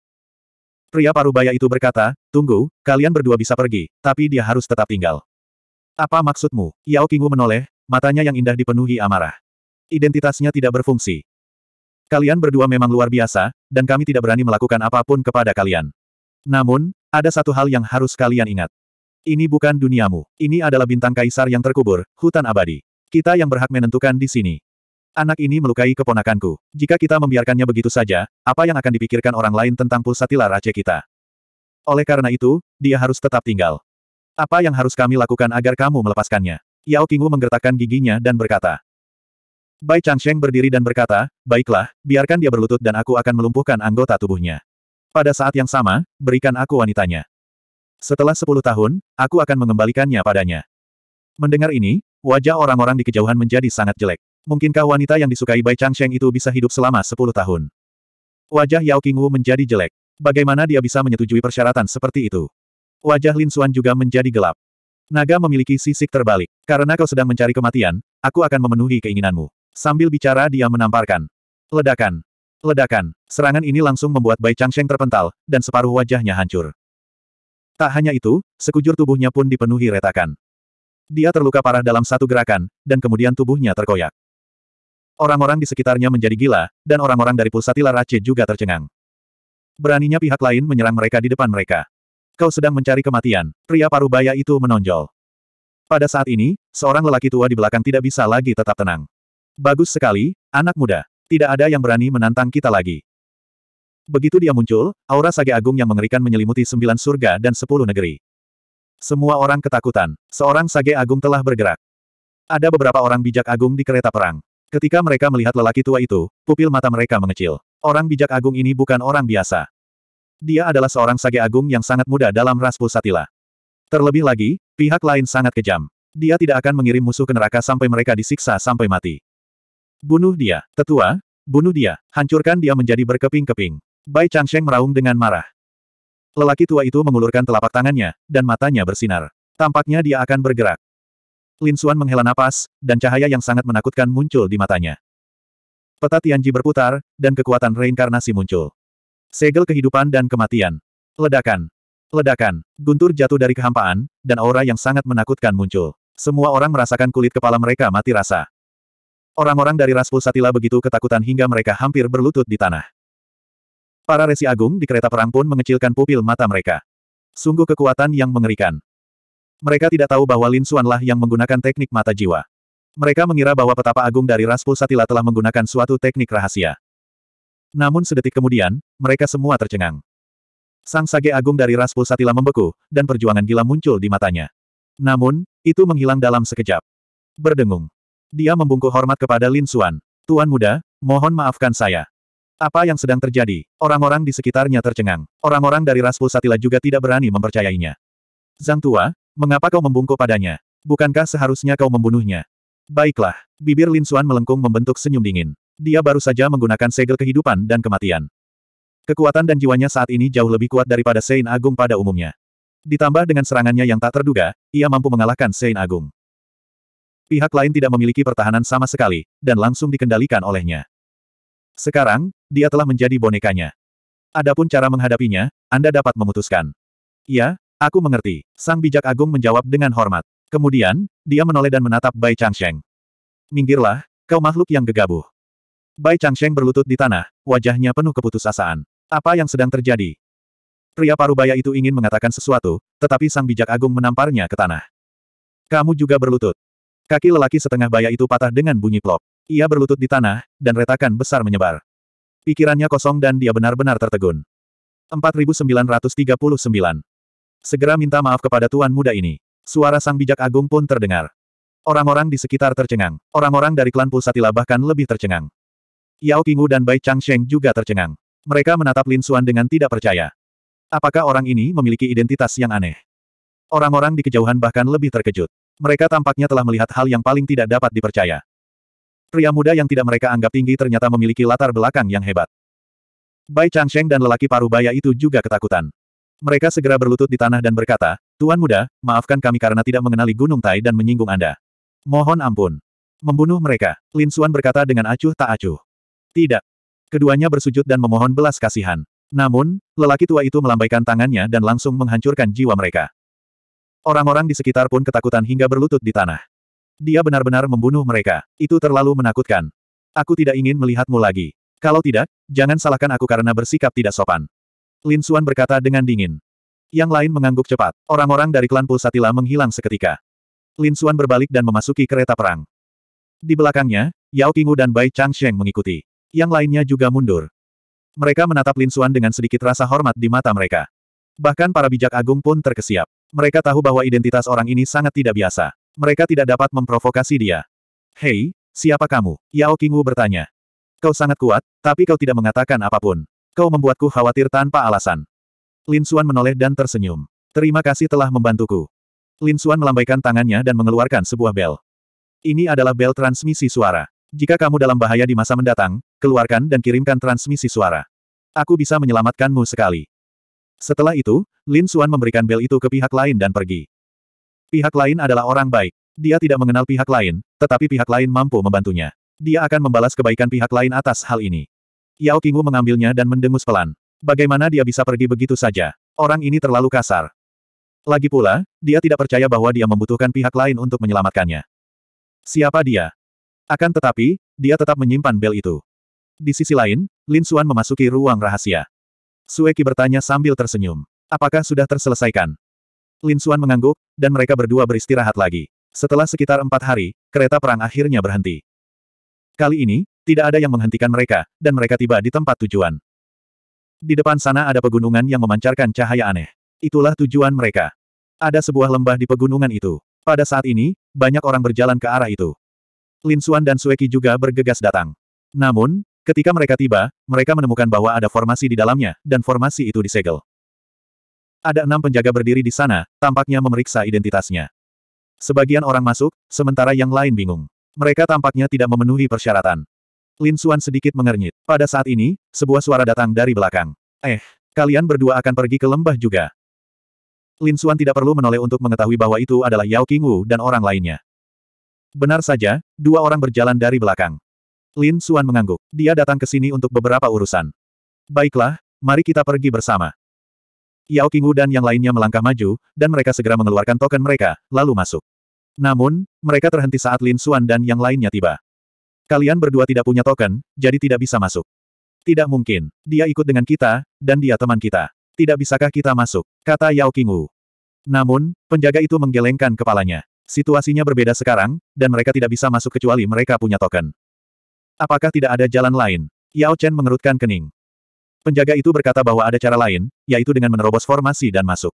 Speaker 1: Pria parubaya itu berkata, Tunggu, kalian berdua bisa pergi, tapi dia harus tetap tinggal. Apa maksudmu? Yao Qingwu menoleh, matanya yang indah dipenuhi amarah. Identitasnya tidak berfungsi. Kalian berdua memang luar biasa, dan kami tidak berani melakukan apapun kepada kalian. Namun, ada satu hal yang harus kalian ingat. Ini bukan duniamu. Ini adalah bintang kaisar yang terkubur, hutan abadi. Kita yang berhak menentukan di sini. Anak ini melukai keponakanku. Jika kita membiarkannya begitu saja, apa yang akan dipikirkan orang lain tentang pulsatila Raja kita? Oleh karena itu, dia harus tetap tinggal. Apa yang harus kami lakukan agar kamu melepaskannya? Yao Qingwu menggertakkan giginya dan berkata. Bai Changsheng berdiri dan berkata, baiklah, biarkan dia berlutut dan aku akan melumpuhkan anggota tubuhnya. Pada saat yang sama, berikan aku wanitanya. Setelah sepuluh tahun, aku akan mengembalikannya padanya. Mendengar ini, wajah orang-orang di kejauhan menjadi sangat jelek. Mungkinkah wanita yang disukai Bai Changsheng itu bisa hidup selama sepuluh tahun? Wajah Yao Qingwu menjadi jelek. Bagaimana dia bisa menyetujui persyaratan seperti itu? Wajah Lin Xuan juga menjadi gelap. Naga memiliki sisik terbalik. Karena kau sedang mencari kematian, aku akan memenuhi keinginanmu. Sambil bicara dia menamparkan. Ledakan. Ledakan. Serangan ini langsung membuat Bai Changsheng terpental, dan separuh wajahnya hancur. Tak hanya itu, sekujur tubuhnya pun dipenuhi retakan. Dia terluka parah dalam satu gerakan, dan kemudian tubuhnya terkoyak. Orang-orang di sekitarnya menjadi gila, dan orang-orang dari pulsatila Rache juga tercengang. Beraninya pihak lain menyerang mereka di depan mereka. Kau sedang mencari kematian, pria parubaya itu menonjol. Pada saat ini, seorang lelaki tua di belakang tidak bisa lagi tetap tenang. Bagus sekali, anak muda. Tidak ada yang berani menantang kita lagi. Begitu dia muncul, aura sage agung yang mengerikan menyelimuti sembilan surga dan sepuluh negeri. Semua orang ketakutan. Seorang sage agung telah bergerak. Ada beberapa orang bijak agung di kereta perang. Ketika mereka melihat lelaki tua itu, pupil mata mereka mengecil. Orang bijak agung ini bukan orang biasa. Dia adalah seorang sage agung yang sangat muda dalam ras Pulsatila. Terlebih lagi, pihak lain sangat kejam. Dia tidak akan mengirim musuh ke neraka sampai mereka disiksa sampai mati. Bunuh dia, tetua, bunuh dia, hancurkan dia menjadi berkeping-keping. Bai Changsheng meraung dengan marah. Lelaki tua itu mengulurkan telapak tangannya, dan matanya bersinar. Tampaknya dia akan bergerak. Lin Suan menghela napas, dan cahaya yang sangat menakutkan muncul di matanya. Peta Tianji berputar, dan kekuatan reinkarnasi muncul. Segel kehidupan dan kematian. Ledakan. Ledakan. Guntur jatuh dari kehampaan, dan aura yang sangat menakutkan muncul. Semua orang merasakan kulit kepala mereka mati rasa. Orang-orang dari ras Pulsatila begitu ketakutan hingga mereka hampir berlutut di tanah. Para resi agung di kereta perang pun mengecilkan pupil mata mereka. Sungguh kekuatan yang mengerikan. Mereka tidak tahu bahwa Lin Xuanlah yang menggunakan teknik mata jiwa. Mereka mengira bahwa petapa agung dari Ras Pulsatila telah menggunakan suatu teknik rahasia. Namun sedetik kemudian, mereka semua tercengang. Sang sage agung dari Ras Pulsatila membeku, dan perjuangan gila muncul di matanya. Namun, itu menghilang dalam sekejap. Berdengung. Dia membungkuk hormat kepada Lin Xuan. Tuan muda, mohon maafkan saya. Apa yang sedang terjadi? Orang-orang di sekitarnya tercengang. Orang-orang dari Ras Pulsatila juga tidak berani mempercayainya. Zhang Tua, Mengapa kau membungkuk padanya? Bukankah seharusnya kau membunuhnya? Baiklah, bibir Lin Xuan melengkung membentuk senyum dingin. Dia baru saja menggunakan segel kehidupan dan kematian. Kekuatan dan jiwanya saat ini jauh lebih kuat daripada Sein Agung pada umumnya. Ditambah dengan serangannya yang tak terduga, ia mampu mengalahkan Sein Agung. Pihak lain tidak memiliki pertahanan sama sekali, dan langsung dikendalikan olehnya. Sekarang, dia telah menjadi bonekanya. Adapun cara menghadapinya, Anda dapat memutuskan. Ya, Aku mengerti. Sang bijak agung menjawab dengan hormat. Kemudian, dia menoleh dan menatap Bai Changsheng. Minggirlah, kau makhluk yang gegabah. Bai Changsheng berlutut di tanah, wajahnya penuh keputusasaan. Apa yang sedang terjadi? Pria parubaya itu ingin mengatakan sesuatu, tetapi sang bijak agung menamparnya ke tanah. Kamu juga berlutut. Kaki lelaki setengah baya itu patah dengan bunyi plop. Ia berlutut di tanah, dan retakan besar menyebar. Pikirannya kosong dan dia benar-benar tertegun. 4939 Segera minta maaf kepada tuan muda ini. Suara sang bijak agung pun terdengar. Orang-orang di sekitar tercengang. Orang-orang dari klan Pusatila bahkan lebih tercengang. Yao Qingwu dan Bai Changsheng juga tercengang. Mereka menatap Lin Xuan dengan tidak percaya. Apakah orang ini memiliki identitas yang aneh? Orang-orang di kejauhan bahkan lebih terkejut. Mereka tampaknya telah melihat hal yang paling tidak dapat dipercaya. Pria muda yang tidak mereka anggap tinggi ternyata memiliki latar belakang yang hebat. Bai Changsheng dan lelaki paruh baya itu juga ketakutan. Mereka segera berlutut di tanah dan berkata, Tuan muda, maafkan kami karena tidak mengenali Gunung Tai dan menyinggung Anda. Mohon ampun. Membunuh mereka, Lin Suan berkata dengan acuh tak acuh. Tidak. Keduanya bersujud dan memohon belas kasihan. Namun, lelaki tua itu melambaikan tangannya dan langsung menghancurkan jiwa mereka. Orang-orang di sekitar pun ketakutan hingga berlutut di tanah. Dia benar-benar membunuh mereka. Itu terlalu menakutkan. Aku tidak ingin melihatmu lagi. Kalau tidak, jangan salahkan aku karena bersikap tidak sopan. Lin Suan berkata dengan dingin. Yang lain mengangguk cepat. Orang-orang dari klan Pulsatila menghilang seketika. Lin Suan berbalik dan memasuki kereta perang. Di belakangnya, Yao Qingwu dan Bai Changsheng mengikuti. Yang lainnya juga mundur. Mereka menatap Lin Suan dengan sedikit rasa hormat di mata mereka. Bahkan para bijak agung pun terkesiap. Mereka tahu bahwa identitas orang ini sangat tidak biasa. Mereka tidak dapat memprovokasi dia. Hei, siapa kamu? Yao Qingwu bertanya. Kau sangat kuat, tapi kau tidak mengatakan apapun. Kau membuatku khawatir tanpa alasan. Lin Xuan menoleh dan tersenyum. Terima kasih telah membantuku. Lin Xuan melambaikan tangannya dan mengeluarkan sebuah bel. Ini adalah bel transmisi suara. Jika kamu dalam bahaya di masa mendatang, keluarkan dan kirimkan transmisi suara. Aku bisa menyelamatkanmu sekali. Setelah itu, Lin Xuan memberikan bel itu ke pihak lain dan pergi. Pihak lain adalah orang baik. Dia tidak mengenal pihak lain, tetapi pihak lain mampu membantunya. Dia akan membalas kebaikan pihak lain atas hal ini. Yao Qingwu mengambilnya dan mendengus pelan. Bagaimana dia bisa pergi begitu saja? Orang ini terlalu kasar. Lagi pula, dia tidak percaya bahwa dia membutuhkan pihak lain untuk menyelamatkannya. Siapa dia? Akan tetapi, dia tetap menyimpan bel itu. Di sisi lain, Lin Xuan memasuki ruang rahasia. Sueki bertanya sambil tersenyum. Apakah sudah terselesaikan? Lin Xuan mengangguk, dan mereka berdua beristirahat lagi. Setelah sekitar empat hari, kereta perang akhirnya berhenti. Kali ini, tidak ada yang menghentikan mereka, dan mereka tiba di tempat tujuan. Di depan sana ada pegunungan yang memancarkan cahaya aneh. Itulah tujuan mereka. Ada sebuah lembah di pegunungan itu. Pada saat ini, banyak orang berjalan ke arah itu. Lin Suan dan Sueki juga bergegas datang. Namun, ketika mereka tiba, mereka menemukan bahwa ada formasi di dalamnya, dan formasi itu disegel. Ada enam penjaga berdiri di sana, tampaknya memeriksa identitasnya. Sebagian orang masuk, sementara yang lain bingung. Mereka tampaknya tidak memenuhi persyaratan. Lin Suan sedikit mengernyit. Pada saat ini, sebuah suara datang dari belakang. Eh, kalian berdua akan pergi ke lembah juga. Lin Suan tidak perlu menoleh untuk mengetahui bahwa itu adalah Yao Qingwu dan orang lainnya. Benar saja, dua orang berjalan dari belakang. Lin Suan mengangguk. Dia datang ke sini untuk beberapa urusan. Baiklah, mari kita pergi bersama. Yao Qingwu dan yang lainnya melangkah maju, dan mereka segera mengeluarkan token mereka, lalu masuk. Namun, mereka terhenti saat Lin Suan dan yang lainnya tiba. Kalian berdua tidak punya token, jadi tidak bisa masuk. Tidak mungkin. Dia ikut dengan kita, dan dia teman kita. Tidak bisakah kita masuk? Kata Yao Qingwu. Namun, penjaga itu menggelengkan kepalanya. Situasinya berbeda sekarang, dan mereka tidak bisa masuk kecuali mereka punya token. Apakah tidak ada jalan lain? Yao Chen mengerutkan kening. Penjaga itu berkata bahwa ada cara lain, yaitu dengan menerobos formasi dan masuk.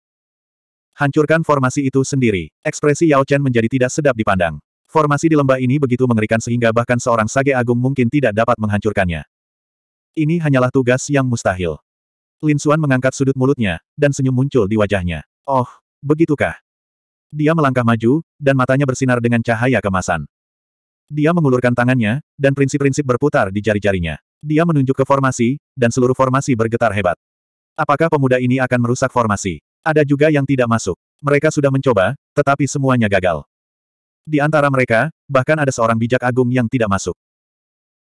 Speaker 1: Hancurkan formasi itu sendiri. Ekspresi Yao Chen menjadi tidak sedap dipandang. Formasi di lembah ini begitu mengerikan sehingga bahkan seorang sage agung mungkin tidak dapat menghancurkannya. Ini hanyalah tugas yang mustahil. Lin Xuan mengangkat sudut mulutnya, dan senyum muncul di wajahnya. Oh, begitukah? Dia melangkah maju, dan matanya bersinar dengan cahaya kemasan. Dia mengulurkan tangannya, dan prinsip-prinsip berputar di jari-jarinya. Dia menunjuk ke formasi, dan seluruh formasi bergetar hebat. Apakah pemuda ini akan merusak formasi? Ada juga yang tidak masuk. Mereka sudah mencoba, tetapi semuanya gagal. Di antara mereka, bahkan ada seorang bijak agung yang tidak masuk.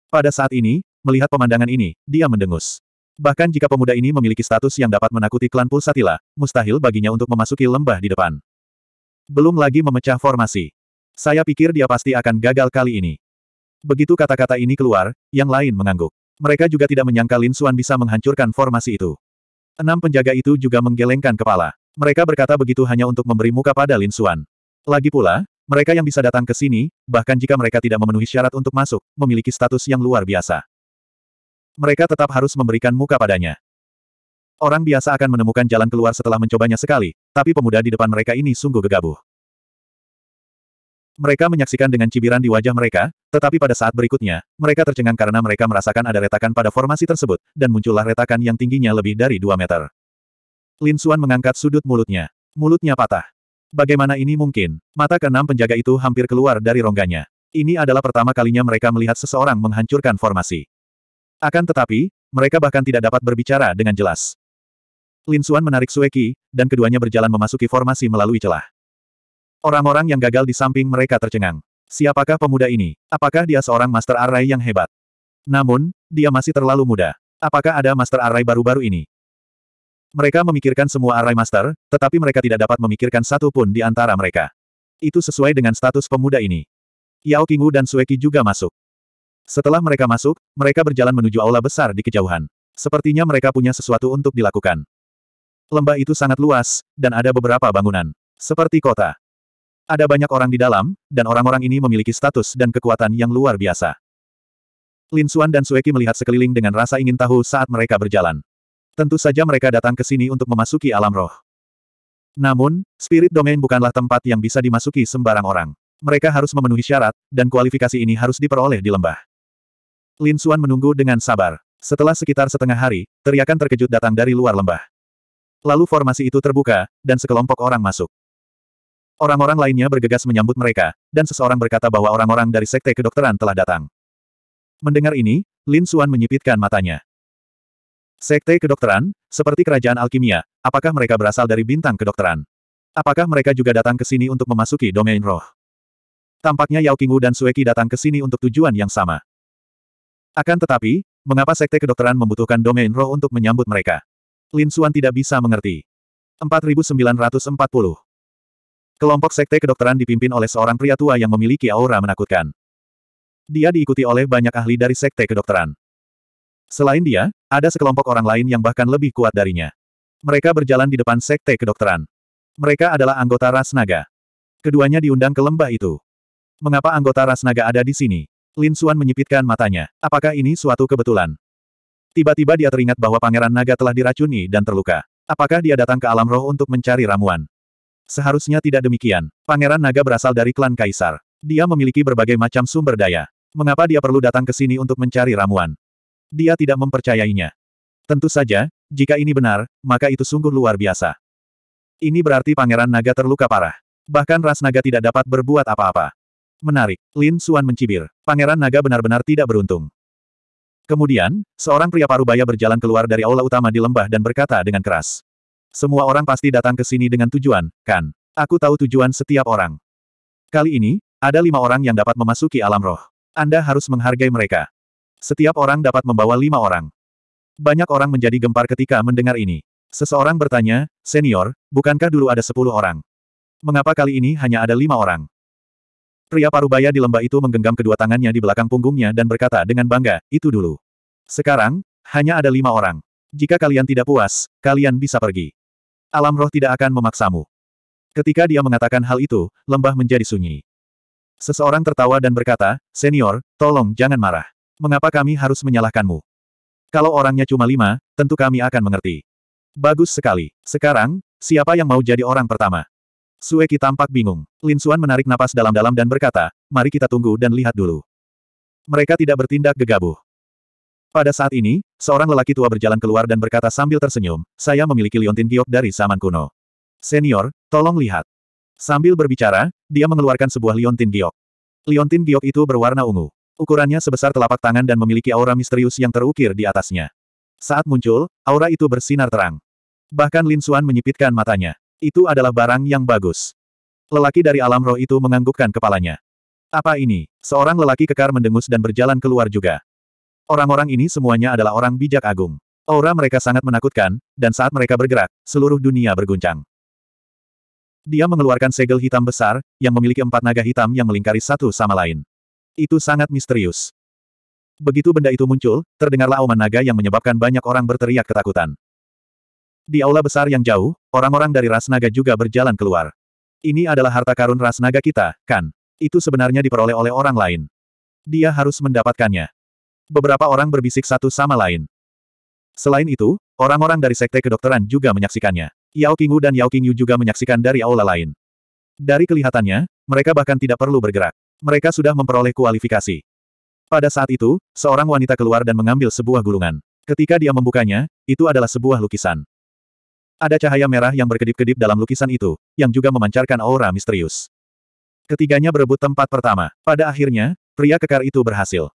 Speaker 1: Pada saat ini, melihat pemandangan ini, dia mendengus. Bahkan jika pemuda ini memiliki status yang dapat menakuti klan Pulsatila, mustahil baginya untuk memasuki lembah di depan. Belum lagi memecah formasi. Saya pikir dia pasti akan gagal kali ini. Begitu kata-kata ini keluar, yang lain mengangguk. Mereka juga tidak menyangka Lin Xuan bisa menghancurkan formasi itu. Enam penjaga itu juga menggelengkan kepala. Mereka berkata begitu hanya untuk memberi muka pada Lin Xuan. Lagi pula, mereka yang bisa datang ke sini, bahkan jika mereka tidak memenuhi syarat untuk masuk, memiliki status yang luar biasa. Mereka tetap harus memberikan muka padanya. Orang biasa akan menemukan jalan keluar setelah mencobanya sekali, tapi pemuda di depan mereka ini sungguh gegabah. Mereka menyaksikan dengan cibiran di wajah mereka, tetapi pada saat berikutnya, mereka tercengang karena mereka merasakan ada retakan pada formasi tersebut, dan muncullah retakan yang tingginya lebih dari 2 meter. Lin Suan mengangkat sudut mulutnya. Mulutnya patah. Bagaimana ini mungkin? Mata keenam penjaga itu hampir keluar dari rongganya. Ini adalah pertama kalinya mereka melihat seseorang menghancurkan formasi. Akan tetapi, mereka bahkan tidak dapat berbicara dengan jelas. Lin Xuan menarik Sueki, dan keduanya berjalan memasuki formasi melalui celah. Orang-orang yang gagal di samping mereka tercengang. Siapakah pemuda ini? Apakah dia seorang Master Array yang hebat? Namun, dia masih terlalu muda. Apakah ada Master Array baru-baru ini? Mereka memikirkan semua Arai Master, tetapi mereka tidak dapat memikirkan satu pun di antara mereka. Itu sesuai dengan status pemuda ini. Yao Qingwu dan Sueki juga masuk. Setelah mereka masuk, mereka berjalan menuju aula besar di kejauhan. Sepertinya mereka punya sesuatu untuk dilakukan. Lembah itu sangat luas, dan ada beberapa bangunan. Seperti kota. Ada banyak orang di dalam, dan orang-orang ini memiliki status dan kekuatan yang luar biasa. Lin Suan dan Sueki melihat sekeliling dengan rasa ingin tahu saat mereka berjalan. Tentu saja mereka datang ke sini untuk memasuki alam roh. Namun, spirit domain bukanlah tempat yang bisa dimasuki sembarang orang. Mereka harus memenuhi syarat, dan kualifikasi ini harus diperoleh di lembah. Lin Xuan menunggu dengan sabar. Setelah sekitar setengah hari, teriakan terkejut datang dari luar lembah. Lalu formasi itu terbuka, dan sekelompok orang masuk. Orang-orang lainnya bergegas menyambut mereka, dan seseorang berkata bahwa orang-orang dari Sekte Kedokteran telah datang. Mendengar ini, Lin Xuan menyipitkan matanya. Sekte kedokteran, seperti kerajaan alkimia, apakah mereka berasal dari bintang kedokteran? Apakah mereka juga datang ke sini untuk memasuki domain roh? Tampaknya Yao Qingwu dan Sueki datang ke sini untuk tujuan yang sama. Akan tetapi, mengapa sekte kedokteran membutuhkan domain roh untuk menyambut mereka? Lin Suan tidak bisa mengerti. 4940 Kelompok sekte kedokteran dipimpin oleh seorang pria tua yang memiliki aura menakutkan. Dia diikuti oleh banyak ahli dari sekte kedokteran. Selain dia, ada sekelompok orang lain yang bahkan lebih kuat darinya. Mereka berjalan di depan sekte kedokteran. Mereka adalah anggota ras naga. Keduanya diundang ke lembah itu. Mengapa anggota ras naga ada di sini? Lin Suan menyipitkan matanya. Apakah ini suatu kebetulan? Tiba-tiba dia teringat bahwa pangeran naga telah diracuni dan terluka. Apakah dia datang ke alam roh untuk mencari ramuan? Seharusnya tidak demikian. Pangeran Naga berasal dari klan Kaisar. Dia memiliki berbagai macam sumber daya. Mengapa dia perlu datang ke sini untuk mencari ramuan? Dia tidak mempercayainya. Tentu saja, jika ini benar, maka itu sungguh luar biasa. Ini berarti Pangeran Naga terluka parah. Bahkan ras naga tidak dapat berbuat apa-apa. Menarik, Lin Suan mencibir. Pangeran Naga benar-benar tidak beruntung. Kemudian, seorang pria parubaya berjalan keluar dari aula utama di lembah dan berkata dengan keras. Semua orang pasti datang ke sini dengan tujuan, kan? Aku tahu tujuan setiap orang. Kali ini, ada lima orang yang dapat memasuki alam roh. Anda harus menghargai mereka. Setiap orang dapat membawa lima orang. Banyak orang menjadi gempar ketika mendengar ini. Seseorang bertanya, senior, bukankah dulu ada sepuluh orang? Mengapa kali ini hanya ada lima orang? Pria parubaya di lembah itu menggenggam kedua tangannya di belakang punggungnya dan berkata dengan bangga, itu dulu. Sekarang, hanya ada lima orang. Jika kalian tidak puas, kalian bisa pergi. Alam roh tidak akan memaksamu. Ketika dia mengatakan hal itu, lembah menjadi sunyi. Seseorang tertawa dan berkata, senior, tolong jangan marah. Mengapa kami harus menyalahkanmu? Kalau orangnya cuma lima, tentu kami akan mengerti. Bagus sekali. Sekarang, siapa yang mau jadi orang pertama? Sueki tampak bingung. Lin Suan menarik napas dalam-dalam dan berkata, mari kita tunggu dan lihat dulu. Mereka tidak bertindak gegabah. Pada saat ini, seorang lelaki tua berjalan keluar dan berkata sambil tersenyum, saya memiliki liontin giok dari zaman kuno. Senior, tolong lihat. Sambil berbicara, dia mengeluarkan sebuah liontin giok. Liontin giok itu berwarna ungu. Ukurannya sebesar telapak tangan dan memiliki aura misterius yang terukir di atasnya. Saat muncul, aura itu bersinar terang. Bahkan Lin Xuan menyipitkan matanya. Itu adalah barang yang bagus. Lelaki dari alam roh itu menganggukkan kepalanya. Apa ini? Seorang lelaki kekar mendengus dan berjalan keluar juga. Orang-orang ini semuanya adalah orang bijak agung. Aura mereka sangat menakutkan, dan saat mereka bergerak, seluruh dunia berguncang. Dia mengeluarkan segel hitam besar, yang memiliki empat naga hitam yang melingkari satu sama lain. Itu sangat misterius. Begitu benda itu muncul, terdengarlah auman naga yang menyebabkan banyak orang berteriak ketakutan. Di aula besar yang jauh, orang-orang dari ras naga juga berjalan keluar. Ini adalah harta karun ras naga kita, kan? Itu sebenarnya diperoleh oleh orang lain. Dia harus mendapatkannya. Beberapa orang berbisik satu sama lain. Selain itu, orang-orang dari sekte kedokteran juga menyaksikannya. Yao Qingwu dan Yao Qingyu juga menyaksikan dari aula lain. Dari kelihatannya, mereka bahkan tidak perlu bergerak. Mereka sudah memperoleh kualifikasi. Pada saat itu, seorang wanita keluar dan mengambil sebuah gulungan. Ketika dia membukanya, itu adalah sebuah lukisan. Ada cahaya merah yang berkedip-kedip dalam lukisan itu, yang juga memancarkan aura misterius. Ketiganya berebut tempat pertama. Pada akhirnya, pria kekar itu berhasil.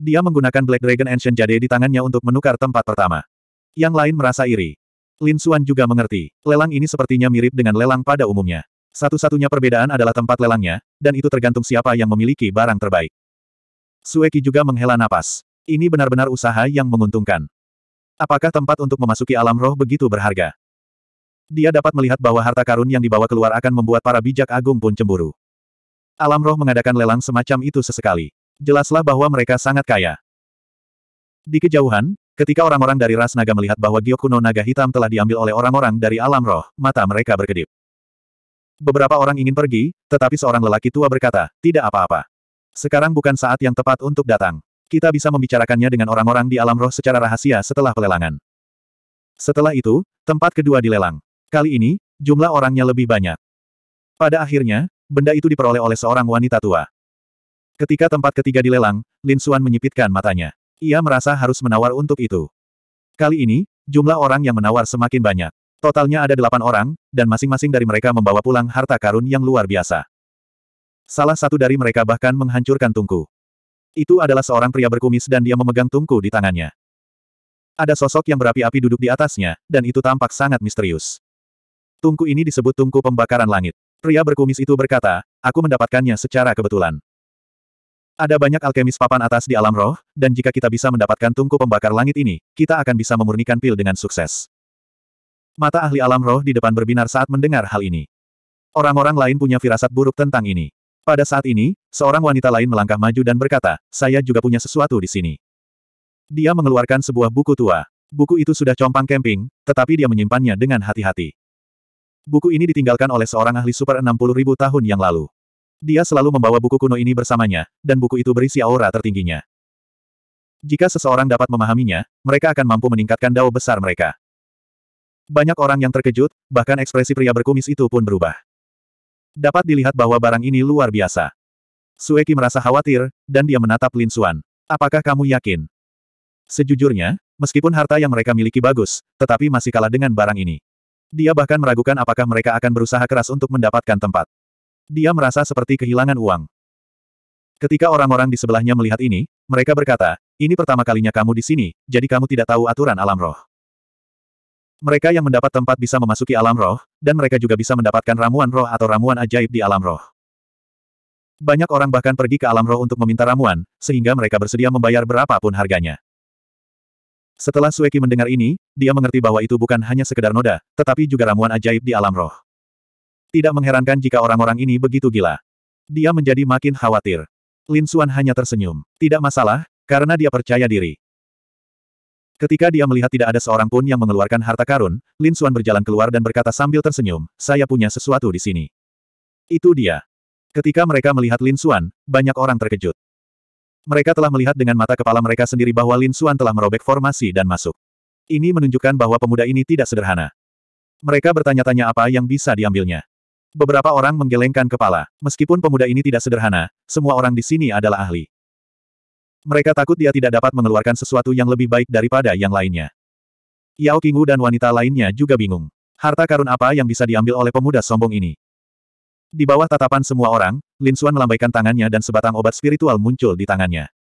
Speaker 1: Dia menggunakan Black Dragon Ancient Jade di tangannya untuk menukar tempat pertama. Yang lain merasa iri. Lin Xuan juga mengerti, lelang ini sepertinya mirip dengan lelang pada umumnya. Satu-satunya perbedaan adalah tempat lelangnya, dan itu tergantung siapa yang memiliki barang terbaik. Sueki juga menghela napas. Ini benar-benar usaha yang menguntungkan. Apakah tempat untuk memasuki alam roh begitu berharga? Dia dapat melihat bahwa harta karun yang dibawa keluar akan membuat para bijak agung pun cemburu. Alam roh mengadakan lelang semacam itu sesekali. Jelaslah bahwa mereka sangat kaya. Di kejauhan, ketika orang-orang dari ras naga melihat bahwa Gyokuno naga hitam telah diambil oleh orang-orang dari alam roh, mata mereka berkedip. Beberapa orang ingin pergi, tetapi seorang lelaki tua berkata, tidak apa-apa. Sekarang bukan saat yang tepat untuk datang. Kita bisa membicarakannya dengan orang-orang di alam roh secara rahasia setelah pelelangan. Setelah itu, tempat kedua dilelang. Kali ini, jumlah orangnya lebih banyak. Pada akhirnya, benda itu diperoleh oleh seorang wanita tua. Ketika tempat ketiga dilelang, Lin Suan menyipitkan matanya. Ia merasa harus menawar untuk itu. Kali ini, jumlah orang yang menawar semakin banyak. Totalnya ada delapan orang, dan masing-masing dari mereka membawa pulang harta karun yang luar biasa. Salah satu dari mereka bahkan menghancurkan tungku. Itu adalah seorang pria berkumis dan dia memegang tungku di tangannya. Ada sosok yang berapi-api duduk di atasnya, dan itu tampak sangat misterius. Tungku ini disebut tungku pembakaran langit. Pria berkumis itu berkata, aku mendapatkannya secara kebetulan. Ada banyak alkemis papan atas di alam roh, dan jika kita bisa mendapatkan tungku pembakar langit ini, kita akan bisa memurnikan pil dengan sukses. Mata ahli alam roh di depan berbinar saat mendengar hal ini. Orang-orang lain punya firasat buruk tentang ini. Pada saat ini, seorang wanita lain melangkah maju dan berkata, saya juga punya sesuatu di sini. Dia mengeluarkan sebuah buku tua. Buku itu sudah compang camping, tetapi dia menyimpannya dengan hati-hati. Buku ini ditinggalkan oleh seorang ahli super 60 ribu tahun yang lalu. Dia selalu membawa buku kuno ini bersamanya, dan buku itu berisi aura tertingginya. Jika seseorang dapat memahaminya, mereka akan mampu meningkatkan dao besar mereka. Banyak orang yang terkejut, bahkan ekspresi pria berkumis itu pun berubah. Dapat dilihat bahwa barang ini luar biasa. Sueki merasa khawatir, dan dia menatap Lin Suan. Apakah kamu yakin? Sejujurnya, meskipun harta yang mereka miliki bagus, tetapi masih kalah dengan barang ini. Dia bahkan meragukan apakah mereka akan berusaha keras untuk mendapatkan tempat. Dia merasa seperti kehilangan uang. Ketika orang-orang di sebelahnya melihat ini, mereka berkata, ini pertama kalinya kamu di sini, jadi kamu tidak tahu aturan alam roh. Mereka yang mendapat tempat bisa memasuki alam roh, dan mereka juga bisa mendapatkan ramuan roh atau ramuan ajaib di alam roh. Banyak orang bahkan pergi ke alam roh untuk meminta ramuan, sehingga mereka bersedia membayar berapapun harganya. Setelah Sueki mendengar ini, dia mengerti bahwa itu bukan hanya sekedar noda, tetapi juga ramuan ajaib di alam roh. Tidak mengherankan jika orang-orang ini begitu gila. Dia menjadi makin khawatir. Lin Xuan hanya tersenyum. Tidak masalah, karena dia percaya diri. Ketika dia melihat tidak ada seorang pun yang mengeluarkan harta karun, Lin Suan berjalan keluar dan berkata sambil tersenyum, saya punya sesuatu di sini. Itu dia. Ketika mereka melihat Lin Suan, banyak orang terkejut. Mereka telah melihat dengan mata kepala mereka sendiri bahwa Lin Suan telah merobek formasi dan masuk. Ini menunjukkan bahwa pemuda ini tidak sederhana. Mereka bertanya-tanya apa yang bisa diambilnya. Beberapa orang menggelengkan kepala. Meskipun pemuda ini tidak sederhana, semua orang di sini adalah ahli. Mereka takut dia tidak dapat mengeluarkan sesuatu yang lebih baik daripada yang lainnya. Yao Qingwu dan wanita lainnya juga bingung. Harta karun apa yang bisa diambil oleh pemuda sombong ini? Di bawah tatapan semua orang, Lin Xuan melambaikan tangannya dan sebatang obat spiritual muncul di tangannya.